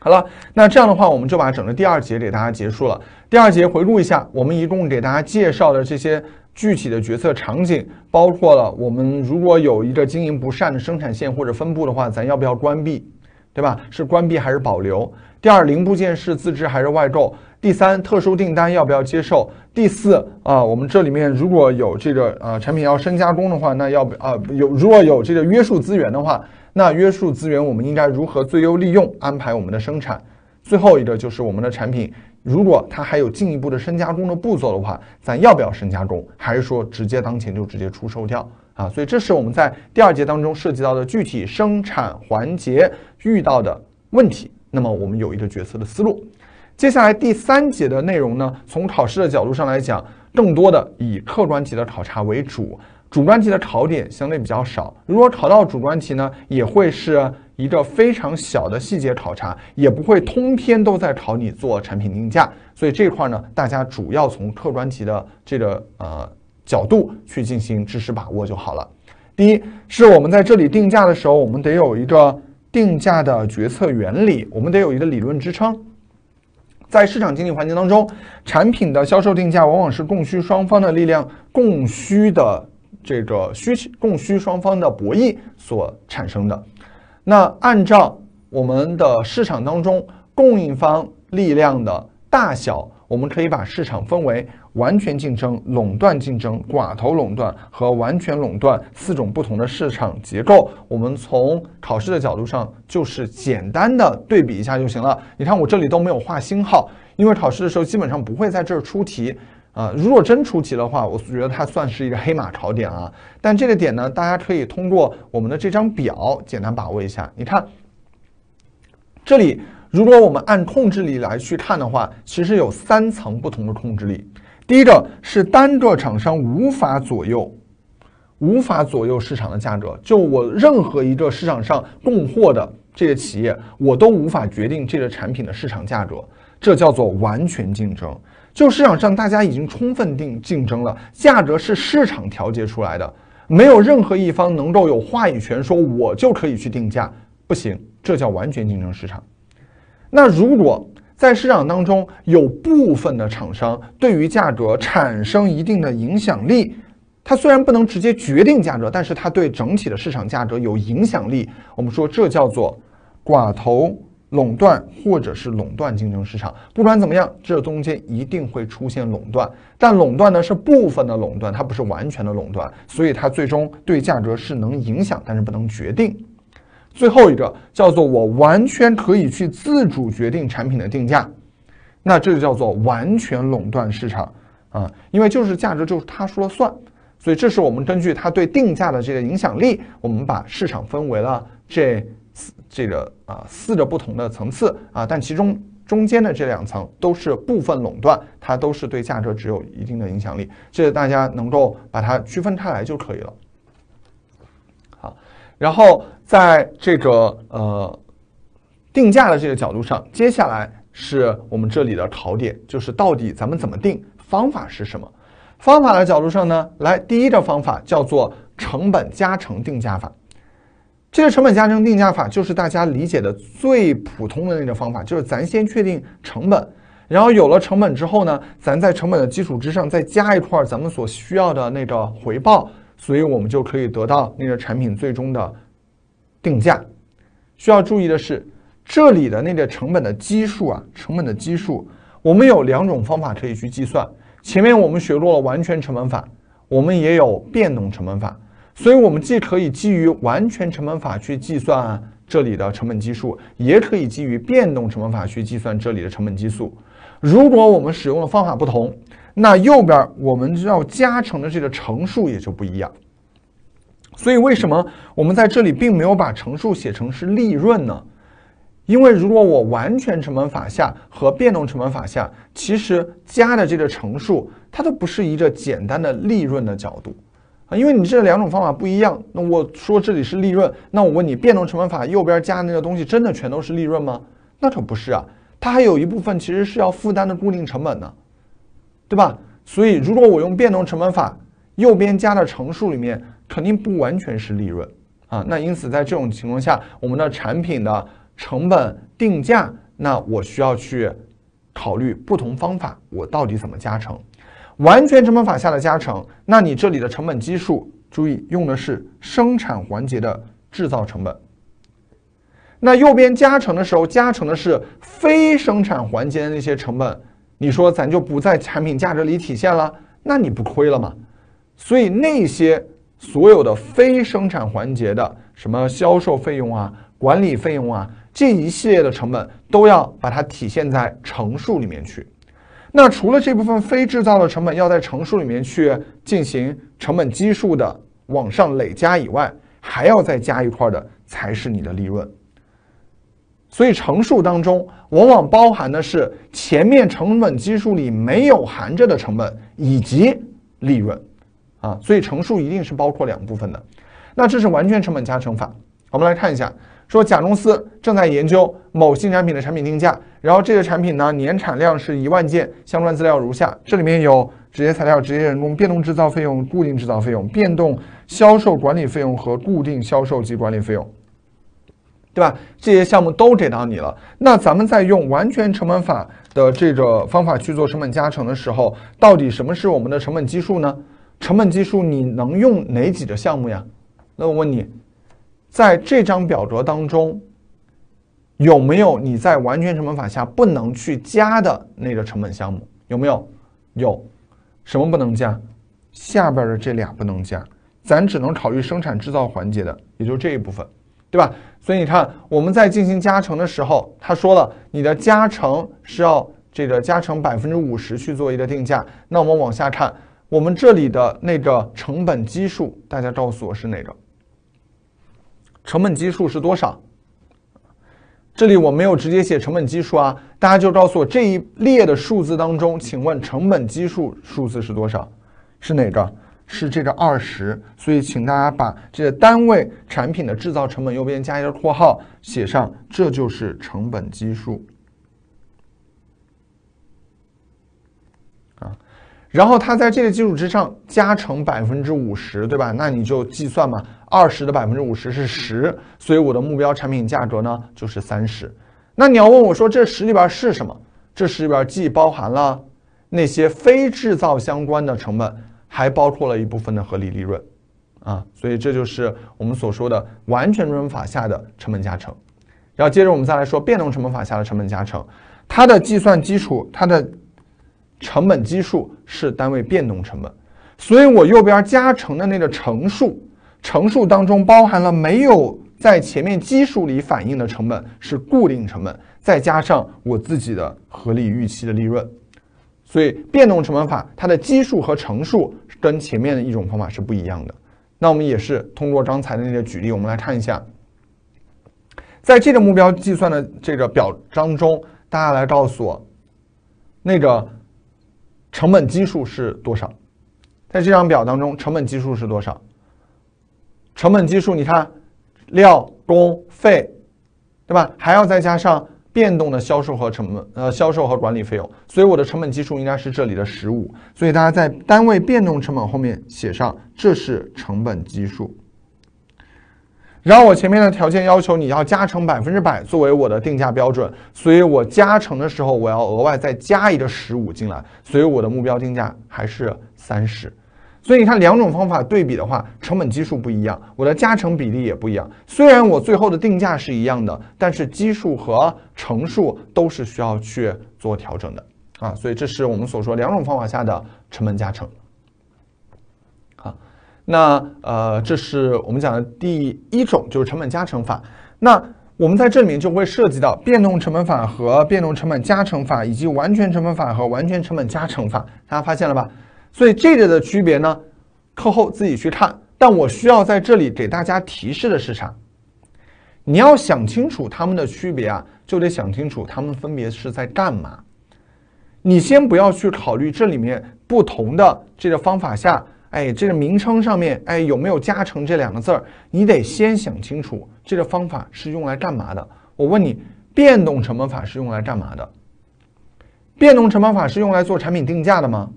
好了，那这样的话，我们就把整个第二节给大家结束了。第二节回顾一下，我们一共给大家介绍的这些具体的决策场景，包括了我们如果有一个经营不善的生产线或者分布的话，咱要不要关闭，对吧？是关闭还是保留？第二，零部件是自制还是外购？第三，特殊订单要不要接受？第四啊，我们这里面如果有这个呃产品要深加工的话，那要不啊有如果有这个约束资源的话，那约束资源我们应该如何最优利用安排我们的生产？最后一个就是我们的产品，如果它还有进一步的深加工的步骤的话，咱要不要深加工？还是说直接当前就直接出售掉啊？所以这是我们在第二节当中涉及到的具体生产环节遇到的问题。那么我们有一个决策的思路。接下来第三节的内容呢，从考试的角度上来讲，更多的以客观题的考察为主，主观题的考点相对比较少。如果考到主观题呢，也会是一个非常小的细节考察，也不会通篇都在考你做产品定价。所以这一块呢，大家主要从客观题的这个呃角度去进行知识把握就好了。第一，是我们在这里定价的时候，我们得有一个定价的决策原理，我们得有一个理论支撑。在市场经济环境当中，产品的销售定价往往是供需双方的力量、供需的这个需供需双方的博弈所产生的。那按照我们的市场当中，供应方力量的大小。我们可以把市场分为完全竞争、垄断竞争、寡头垄断和完全垄断四种不同的市场结构。我们从考试的角度上，就是简单的对比一下就行了。你看，我这里都没有画星号，因为考试的时候基本上不会在这儿出题啊。如果真出题的话，我觉得它算是一个黑马考点啊。但这个点呢，大家可以通过我们的这张表简单把握一下。你看，这里。如果我们按控制力来去看的话，其实有三层不同的控制力。第一个是单个厂商无法左右，无法左右市场的价格。就我任何一个市场上供货的这个企业，我都无法决定这个产品的市场价格。这叫做完全竞争。就市场上大家已经充分定竞争了，价格是市场调节出来的，没有任何一方能够有话语权，说我就可以去定价，不行。这叫完全竞争市场。那如果在市场当中有部分的厂商对于价格产生一定的影响力，它虽然不能直接决定价格，但是它对整体的市场价格有影响力。我们说这叫做寡头垄断或者是垄断竞争市场。不管怎么样，这中间一定会出现垄断。但垄断呢是部分的垄断，它不是完全的垄断，所以它最终对价格是能影响，但是不能决定。最后一个叫做我完全可以去自主决定产品的定价，那这就叫做完全垄断市场啊，因为就是价值就是他说了算，所以这是我们根据他对定价的这个影响力，我们把市场分为了这这个啊四个不同的层次啊，但其中中间的这两层都是部分垄断，它都是对价格只有一定的影响力，这大家能够把它区分开来就可以了。然后在这个呃定价的这个角度上，接下来是我们这里的考点，就是到底咱们怎么定，方法是什么？方法的角度上呢，来第一个方法叫做成本加成定价法。这个成本加成定价法就是大家理解的最普通的那个方法，就是咱先确定成本，然后有了成本之后呢，咱在成本的基础之上再加一块咱们所需要的那个回报。所以我们就可以得到那个产品最终的定价。需要注意的是，这里的那个成本的基数啊，成本的基数，我们有两种方法可以去计算。前面我们学过了完全成本法，我们也有变动成本法。所以，我们既可以基于完全成本法去计算这里的成本基数，也可以基于变动成本法去计算这里的成本基数。如果我们使用的方法不同，那右边我们要加成的这个乘数也就不一样，所以为什么我们在这里并没有把乘数写成是利润呢？因为如果我完全成本法下和变动成本法下，其实加的这个乘数它都不是一个简单的利润的角度啊，因为你这两种方法不一样。那我说这里是利润，那我问你，变动成本法右边加那个东西真的全都是利润吗？那可不是啊，它还有一部分其实是要负担的固定成本呢。对吧？所以如果我用变动成本法，右边加的乘数里面肯定不完全是利润啊。那因此在这种情况下，我们的产品的成本定价，那我需要去考虑不同方法，我到底怎么加成。完全成本法下的加成，那你这里的成本基数，注意用的是生产环节的制造成本。那右边加成的时候，加成的是非生产环节的那些成本。你说咱就不在产品价值里体现了，那你不亏了吗？所以那些所有的非生产环节的什么销售费用啊、管理费用啊，这一系列的成本都要把它体现在乘数里面去。那除了这部分非制造的成本要在乘数里面去进行成本基数的往上累加以外，还要再加一块的才是你的利润。所以乘数当中往往包含的是前面成本基数里没有含着的成本以及利润，啊，所以乘数一定是包括两部分的。那这是完全成本加成法。我们来看一下，说甲公司正在研究某新产品的产品定价，然后这个产品呢年产量是一万件，相关资料如下。这里面有直接材料、直接人工、变动制造费用、固定制造费用、变动销售管理费用和固定销售及管理费用。对吧？这些项目都给到你了。那咱们在用完全成本法的这个方法去做成本加成的时候，到底什么是我们的成本基数呢？成本基数你能用哪几个项目呀？那我问你，在这张表格当中，有没有你在完全成本法下不能去加的那个成本项目？有没有？有什么不能加？下边的这俩不能加，咱只能考虑生产制造环节的，也就这一部分。对吧？所以你看，我们在进行加成的时候，他说了，你的加成是要这个加成百分之五十去做一个定价。那我们往下看，我们这里的那个成本基数，大家告诉我是哪个？成本基数是多少？这里我没有直接写成本基数啊，大家就告诉我这一列的数字当中，请问成本基数数字是多少？是哪个？是这个二十，所以请大家把这个单位产品的制造成本右边加一个括号，写上，这就是成本基数，啊，然后它在这个基础之上加成百分之五十，对吧？那你就计算嘛，二十的百分之五十是十，所以我的目标产品价格呢就是三十。那你要问我说这十里边是什么？这十里边既包含了那些非制造相关的成本。还包括了一部分的合理利润，啊，所以这就是我们所说的完全成本法下的成本加成。然后接着我们再来说变动成本法下的成本加成，它的计算基础，它的成本基数是单位变动成本，所以我右边加成的那个乘数，乘数当中包含了没有在前面基数里反映的成本是固定成本，再加上我自己的合理预期的利润。所以变动成本法它的基数和乘数跟前面的一种方法是不一样的。那我们也是通过刚才的那个举例，我们来看一下，在这个目标计算的这个表当中，大家来告诉我，那个成本基数是多少？在这张表当中，成本基数是多少？成本基数，你看料工费，对吧？还要再加上。变动的销售和成本，呃，销售和管理费用，所以我的成本基数应该是这里的十五，所以大家在单位变动成本后面写上，这是成本基数。然后我前面的条件要求你要加成百分之百作为我的定价标准，所以我加成的时候我要额外再加一个十五进来，所以我的目标定价还是三十。所以你看，两种方法对比的话，成本基数不一样，我的加成比例也不一样。虽然我最后的定价是一样的，但是基数和乘数都是需要去做调整的啊。所以这是我们所说两种方法下的成本加成。好，那呃，这是我们讲的第一种，就是成本加成法。那我们在这里面就会涉及到变动成本法和变动成本加成法，以及完全成本法和完全成本加成法。大家发现了吧？所以这个的区别呢，课后自己去看。但我需要在这里给大家提示的是啥？你要想清楚他们的区别啊，就得想清楚他们分别是在干嘛。你先不要去考虑这里面不同的这个方法下，哎，这个名称上面，哎，有没有加成这两个字儿？你得先想清楚这个方法是用来干嘛的。我问你，变动成本法是用来干嘛的？变动成本法是用来做产品定价的吗？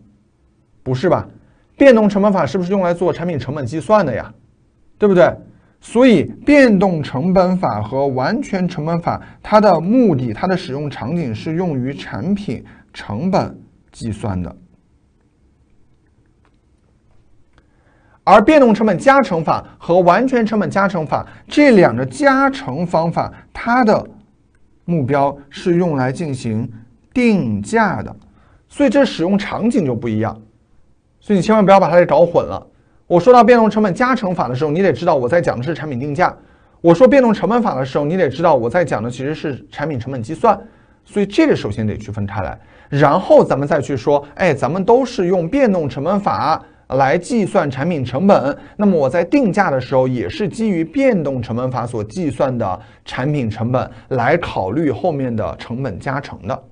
不是吧？变动成本法是不是用来做产品成本计算的呀？对不对？所以变动成本法和完全成本法，它的目的、它的使用场景是用于产品成本计算的。而变动成本加成法和完全成本加成法这两个加成方法，它的目标是用来进行定价的，所以这使用场景就不一样。所以你千万不要把它给搞混了。我说到变动成本加成法的时候，你得知道我在讲的是产品定价；我说变动成本法的时候，你得知道我在讲的其实是产品成本计算。所以这个首先得区分开来，然后咱们再去说，哎，咱们都是用变动成本法来计算产品成本。那么我在定价的时候，也是基于变动成本法所计算的产品成本来考虑后面的成本加成的。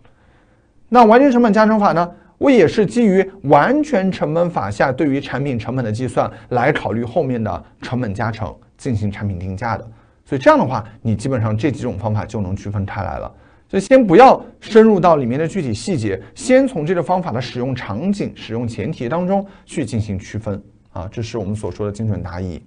那完全成本加成法呢？我也是基于完全成本法下对于产品成本的计算来考虑后面的成本加成进行产品定价的，所以这样的话，你基本上这几种方法就能区分开来了。所以先不要深入到里面的具体细节，先从这个方法的使用场景、使用前提当中去进行区分啊，这是我们所说的精准答疑。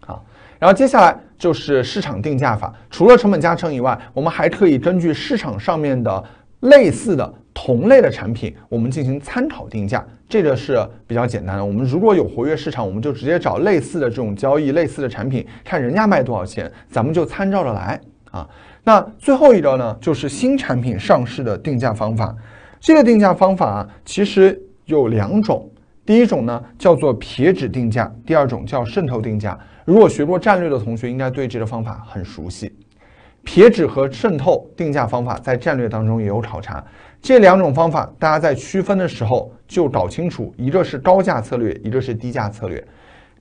好，然后接下来就是市场定价法，除了成本加成以外，我们还可以根据市场上面的类似的。同类的产品，我们进行参考定价，这个是比较简单的。我们如果有活跃市场，我们就直接找类似的这种交易、类似的产品，看人家卖多少钱，咱们就参照着来啊。那最后一个呢，就是新产品上市的定价方法。这个定价方法啊，其实有两种，第一种呢叫做撇指定价，第二种叫渗透定价。如果学过战略的同学，应该对这个方法很熟悉。撇脂和渗透定价方法在战略当中也有考察。这两种方法，大家在区分的时候就搞清楚，一个是高价策略，一个是低价策略。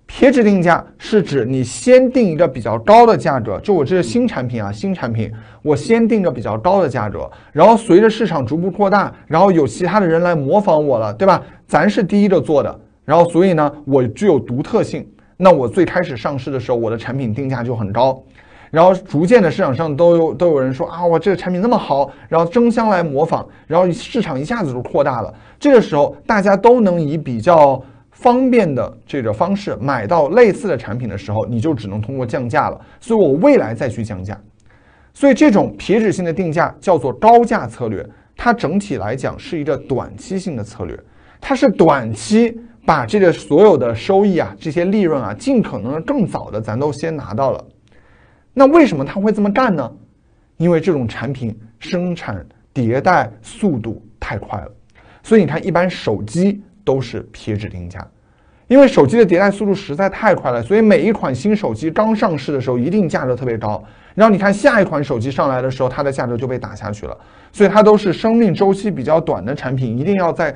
撇脂定价是指你先定一个比较高的价格，就我这是新产品啊，新产品我先定个比较高的价格，然后随着市场逐步扩大，然后有其他的人来模仿我了，对吧？咱是第一个做的，然后所以呢，我具有独特性，那我最开始上市的时候，我的产品定价就很高。然后逐渐的市场上都有都有人说啊，我这个产品那么好，然后争相来模仿，然后市场一下子就扩大了。这个时候大家都能以比较方便的这个方式买到类似的产品的时候，你就只能通过降价了。所以我未来再去降价。所以这种皮脂性的定价叫做高价策略，它整体来讲是一个短期性的策略，它是短期把这个所有的收益啊、这些利润啊，尽可能更早的咱都先拿到了。那为什么他会这么干呢？因为这种产品生产迭代速度太快了，所以你看，一般手机都是撇指定价，因为手机的迭代速度实在太快了，所以每一款新手机刚上市的时候一定价格特别高，然后你看下一款手机上来的时候，它的价格就被打下去了，所以它都是生命周期比较短的产品，一定要在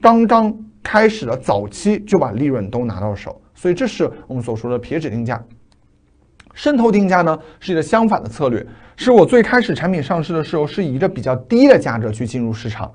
刚刚开始的早期就把利润都拿到手，所以这是我们所说的撇指定价。渗透定价呢是一个相反的策略，是我最开始产品上市的时候是以一个比较低的价格去进入市场，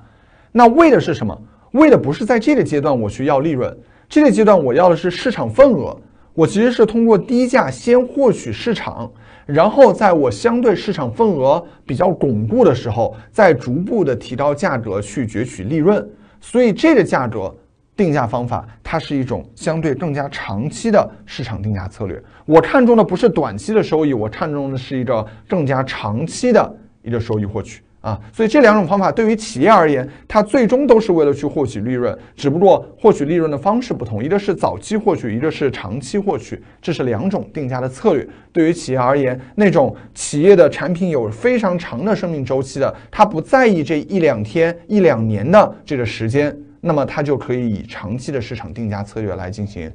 那为的是什么？为的不是在这个阶段我去要利润，这个阶段我要的是市场份额。我其实是通过低价先获取市场，然后在我相对市场份额比较巩固的时候，再逐步的提高价格去攫取利润。所以这个价格。定价方法，它是一种相对更加长期的市场定价策略。我看中的不是短期的收益，我看中的是一个更加长期的一个收益获取啊。所以这两种方法对于企业而言，它最终都是为了去获取利润，只不过获取利润的方式不同，一个是早期获取，一个是长期获取，这是两种定价的策略。对于企业而言，那种企业的产品有非常长的生命周期的，它不在意这一两天、一两年的这个时间。那么它就可以以长期的市场定价策略来进行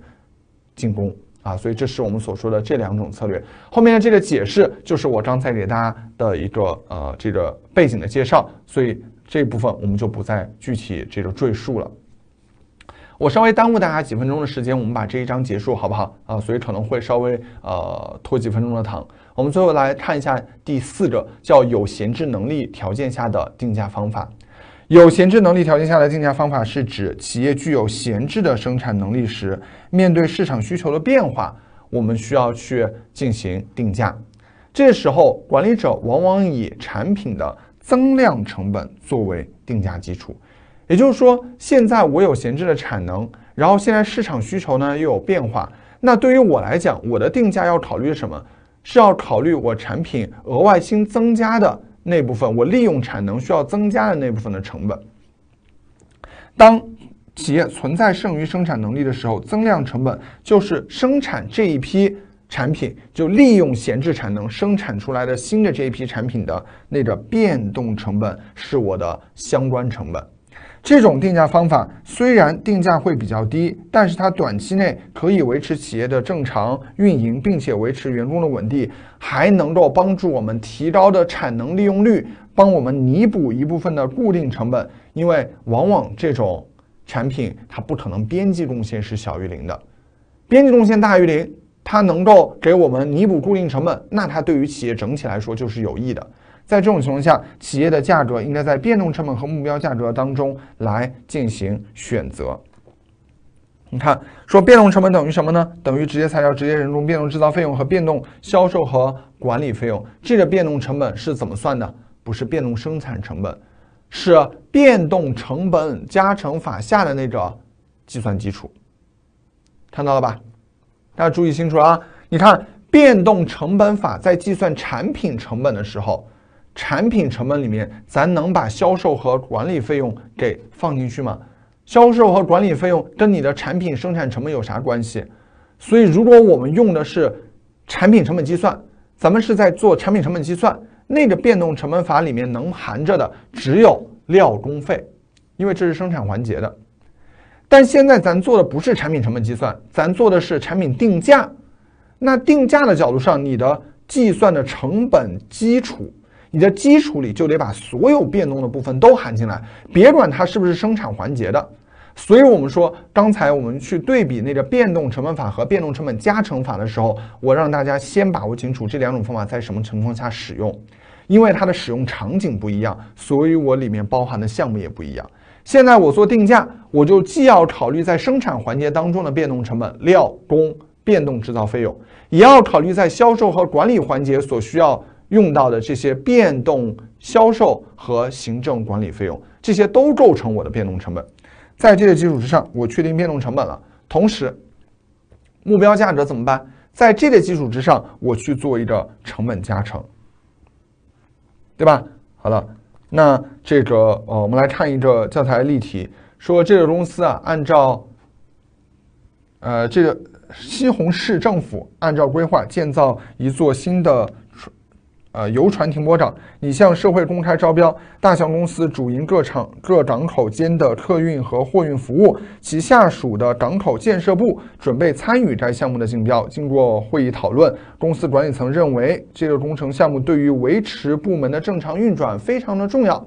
进攻啊，所以这是我们所说的这两种策略。后面的这个解释就是我刚才给大家的一个呃这个背景的介绍，所以这部分我们就不再具体这个赘述了。我稍微耽误大家几分钟的时间，我们把这一章结束好不好？啊，所以可能会稍微呃拖几分钟的堂。我们最后来看一下第四个，叫有闲置能力条件下的定价方法。有闲置能力条件下的定价方法是指企业具有闲置的生产能力时，面对市场需求的变化，我们需要去进行定价。这时候，管理者往往以产品的增量成本作为定价基础。也就是说，现在我有闲置的产能，然后现在市场需求呢又有变化，那对于我来讲，我的定价要考虑什么？是要考虑我产品额外新增加的。那部分我利用产能需要增加的那部分的成本，当企业存在剩余生产能力的时候，增量成本就是生产这一批产品就利用闲置产能生产出来的新的这一批产品的那个变动成本，是我的相关成本。这种定价方法虽然定价会比较低，但是它短期内可以维持企业的正常运营，并且维持员工的稳定，还能够帮助我们提高的产能利用率，帮我们弥补一部分的固定成本。因为往往这种产品它不可能边际贡献是小于零的，边际贡献大于零，它能够给我们弥补固定成本，那它对于企业整体来说就是有益的。在这种情况下，企业的价格应该在变动成本和目标价格当中来进行选择。你看，说变动成本等于什么呢？等于直接材料、直接人工、变动制造费用和变动销售和管理费用。这个变动成本是怎么算的？不是变动生产成本，是变动成本加成法下的那个计算基础。看到了吧？大家注意清楚啊！你看，变动成本法在计算产品成本的时候。产品成本里面，咱能把销售和管理费用给放进去吗？销售和管理费用跟你的产品生产成本有啥关系？所以，如果我们用的是产品成本计算，咱们是在做产品成本计算，那个变动成本法里面能含着的只有料工费，因为这是生产环节的。但现在咱做的不是产品成本计算，咱做的是产品定价。那定价的角度上，你的计算的成本基础。你的基础里就得把所有变动的部分都含进来，别管它是不是生产环节的。所以，我们说刚才我们去对比那个变动成本法和变动成本加成法的时候，我让大家先把握清楚这两种方法在什么情况下使用，因为它的使用场景不一样，所以我里面包含的项目也不一样。现在我做定价，我就既要考虑在生产环节当中的变动成本、料工变动制造费用，也要考虑在销售和管理环节所需要。用到的这些变动销售和行政管理费用，这些都构成我的变动成本。在这个基础之上，我确定变动成本了。同时，目标价格怎么办？在这个基础之上，我去做一个成本加成，对吧？好了，那这个呃，我们来看一个教材例题，说这个公司啊，按照呃，这个西红市政府按照规划建造一座新的。呃，游船停泊港，你向社会公开招标。大象公司主营各厂各港口间的客运和货运服务，其下属的港口建设部准备参与该项目的竞标。经过会议讨论，公司管理层认为这个工程项目对于维持部门的正常运转非常的重要，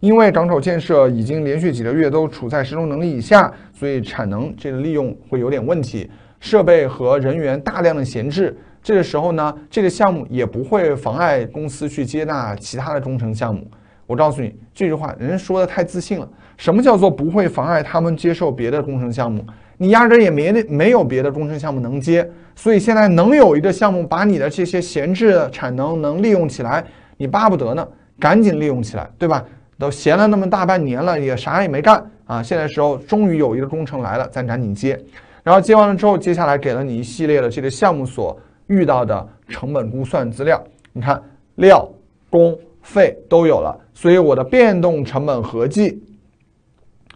因为港口建设已经连续几个月都处在施工能力以下，所以产能这个利用会有点问题，设备和人员大量的闲置。这个时候呢，这个项目也不会妨碍公司去接纳其他的工程项目。我告诉你这句话，人家说的太自信了。什么叫做不会妨碍他们接受别的工程项目？你压根也没没有别的工程项目能接，所以现在能有一个项目把你的这些闲置产能能利用起来，你巴不得呢，赶紧利用起来，对吧？都闲了那么大半年了，也啥也没干啊！现在时候终于有一个工程来了，咱赶紧接。然后接完了之后，接下来给了你一系列的这个项目所。遇到的成本估算资料，你看料、工、费都有了，所以我的变动成本合计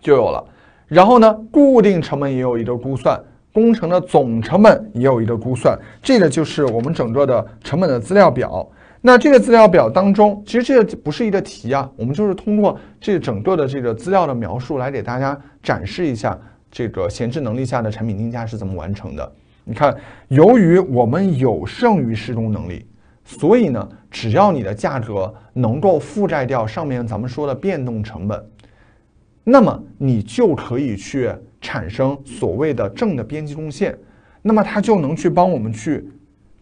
就有了。然后呢，固定成本也有一个估算，工程的总成本也有一个估算。这个就是我们整个的成本的资料表。那这个资料表当中，其实这不是一个题啊，我们就是通过这整个的这个资料的描述来给大家展示一下这个闲置能力下的产品定价是怎么完成的。你看，由于我们有剩余施工能力，所以呢，只要你的价格能够负债掉上面咱们说的变动成本，那么你就可以去产生所谓的正的边际贡献，那么它就能去帮我们去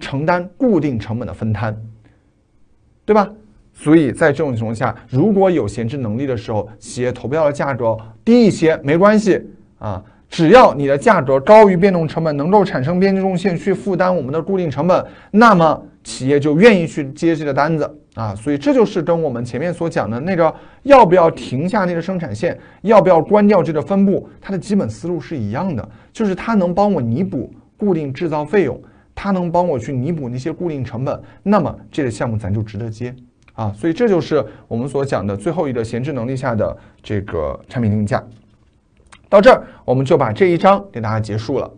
承担固定成本的分摊，对吧？所以在这种情况下，如果有闲置能力的时候，企业投标的价格低一些没关系啊。只要你的价格高于变动成本，能够产生边际贡献去负担我们的固定成本，那么企业就愿意去接这个单子啊。所以这就是跟我们前面所讲的那个要不要停下那个生产线，要不要关掉这个分部，它的基本思路是一样的。就是它能帮我弥补固定制造费用，它能帮我去弥补那些固定成本，那么这个项目咱就值得接啊。所以这就是我们所讲的最后一个闲置能力下的这个产品定价。到这儿，我们就把这一章给大家结束了。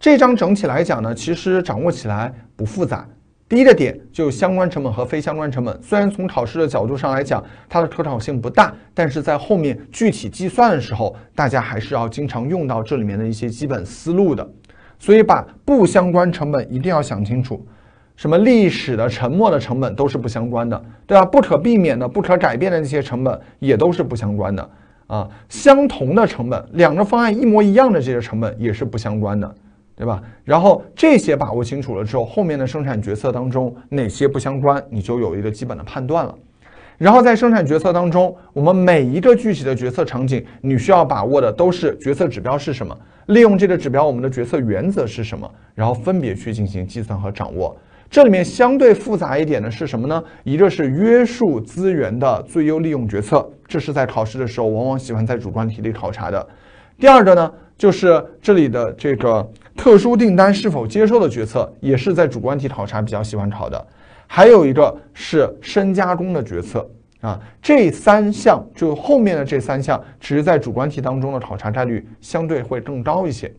这一章整体来讲呢，其实掌握起来不复杂。第一个点就相关成本和非相关成本，虽然从考试的角度上来讲，它的可考性不大，但是在后面具体计算的时候，大家还是要经常用到这里面的一些基本思路的。所以，把不相关成本一定要想清楚，什么历史的、沉没的成本都是不相关的，对吧？不可避免的、不可改变的那些成本也都是不相关的。啊，相同的成本，两个方案一模一样的这些成本也是不相关的，对吧？然后这些把握清楚了之后，后面的生产决策当中哪些不相关，你就有一个基本的判断了。然后在生产决策当中，我们每一个具体的决策场景，你需要把握的都是决策指标是什么，利用这个指标，我们的决策原则是什么，然后分别去进行计算和掌握。这里面相对复杂一点的是什么呢？一个是约束资源的最优利用决策，这是在考试的时候往往喜欢在主观题里考察的。第二个呢，就是这里的这个特殊订单是否接受的决策，也是在主观题考察比较喜欢考的。还有一个是深加工的决策啊，这三项就后面的这三项，其实在主观题当中的考察概率相对会更高一些。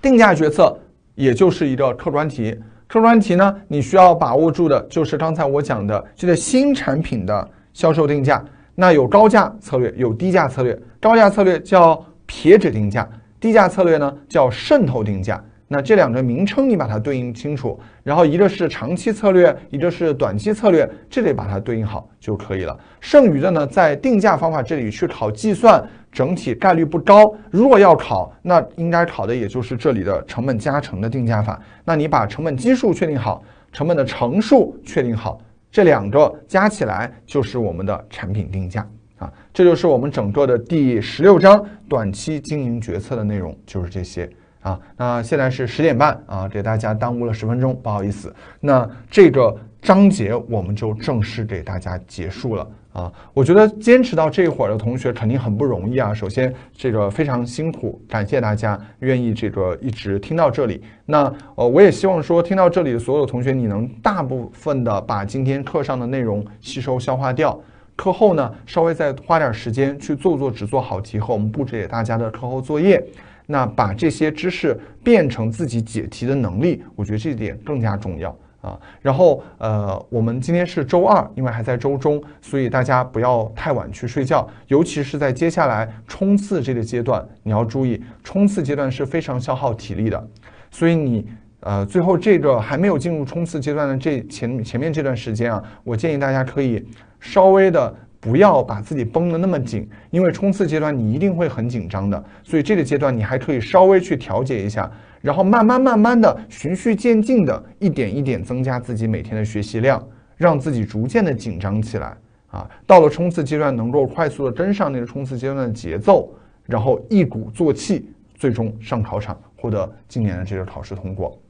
定价决策也就是一个客观题。这专题呢，你需要把握住的就是刚才我讲的这个新产品的销售定价。那有高价策略，有低价策略。高价策略叫撇指定价，低价策略呢叫渗透定价。那这两个名称你把它对应清楚，然后一个是长期策略，一个是短期策略，这里把它对应好就可以了。剩余的呢，在定价方法这里去考计算。整体概率不高，如果要考，那应该考的也就是这里的成本加成的定价法。那你把成本基数确定好，成本的乘数确定好，这两个加起来就是我们的产品定价啊。这就是我们整个的第十六章短期经营决策的内容，就是这些啊。那现在是十点半啊，给大家耽误了十分钟，不好意思。那这个章节我们就正式给大家结束了。啊，我觉得坚持到这一会儿的同学肯定很不容易啊。首先，这个非常辛苦，感谢大家愿意这个一直听到这里。那呃，我也希望说，听到这里的所有同学，你能大部分的把今天课上的内容吸收消化掉。课后呢，稍微再花点时间去做做，只做好题和我们布置给大家的课后作业。那把这些知识变成自己解题的能力，我觉得这一点更加重要。啊，然后呃，我们今天是周二，因为还在周中，所以大家不要太晚去睡觉，尤其是在接下来冲刺这个阶段，你要注意，冲刺阶段是非常消耗体力的，所以你呃，最后这个还没有进入冲刺阶段的这前前面这段时间啊，我建议大家可以稍微的。不要把自己绷得那么紧，因为冲刺阶段你一定会很紧张的，所以这个阶段你还可以稍微去调节一下，然后慢慢慢慢的循序渐进的，一点一点增加自己每天的学习量，让自己逐渐的紧张起来，啊，到了冲刺阶段能够快速的跟上那个冲刺阶段的节奏，然后一鼓作气，最终上考场获得今年的这个考试通过。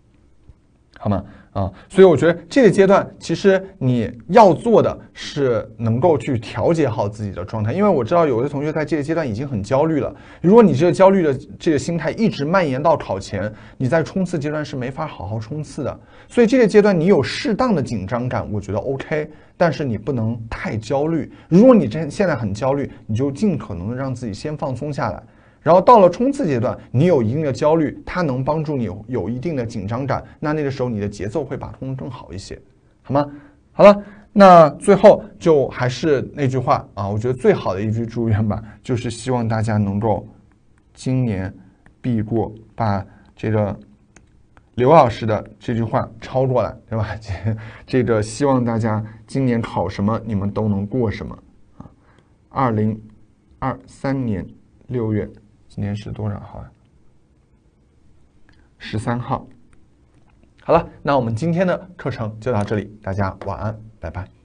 好吗？啊，所以我觉得这个阶段，其实你要做的是能够去调节好自己的状态，因为我知道有些同学在这个阶段已经很焦虑了。如果你这个焦虑的这个心态一直蔓延到考前，你在冲刺阶段是没法好好冲刺的。所以这个阶段你有适当的紧张感，我觉得 OK，但是你不能太焦虑。如果你真现在很焦虑，你就尽可能让自己先放松下来。然后到了冲刺阶段，你有一定的焦虑，它能帮助你有一定的紧张感。那那个时候你的节奏会把控的更好一些，好吗？好了，那最后就还是那句话啊，我觉得最好的一句祝愿吧，就是希望大家能够今年必过，把这个刘老师的这句话抄过来，对吧？这这个希望大家今年考什么，你们都能过什么啊。二零二三年六月。今天是多少号啊？十三号。好了，那我们今天的课程就到这里，大家晚安，拜拜。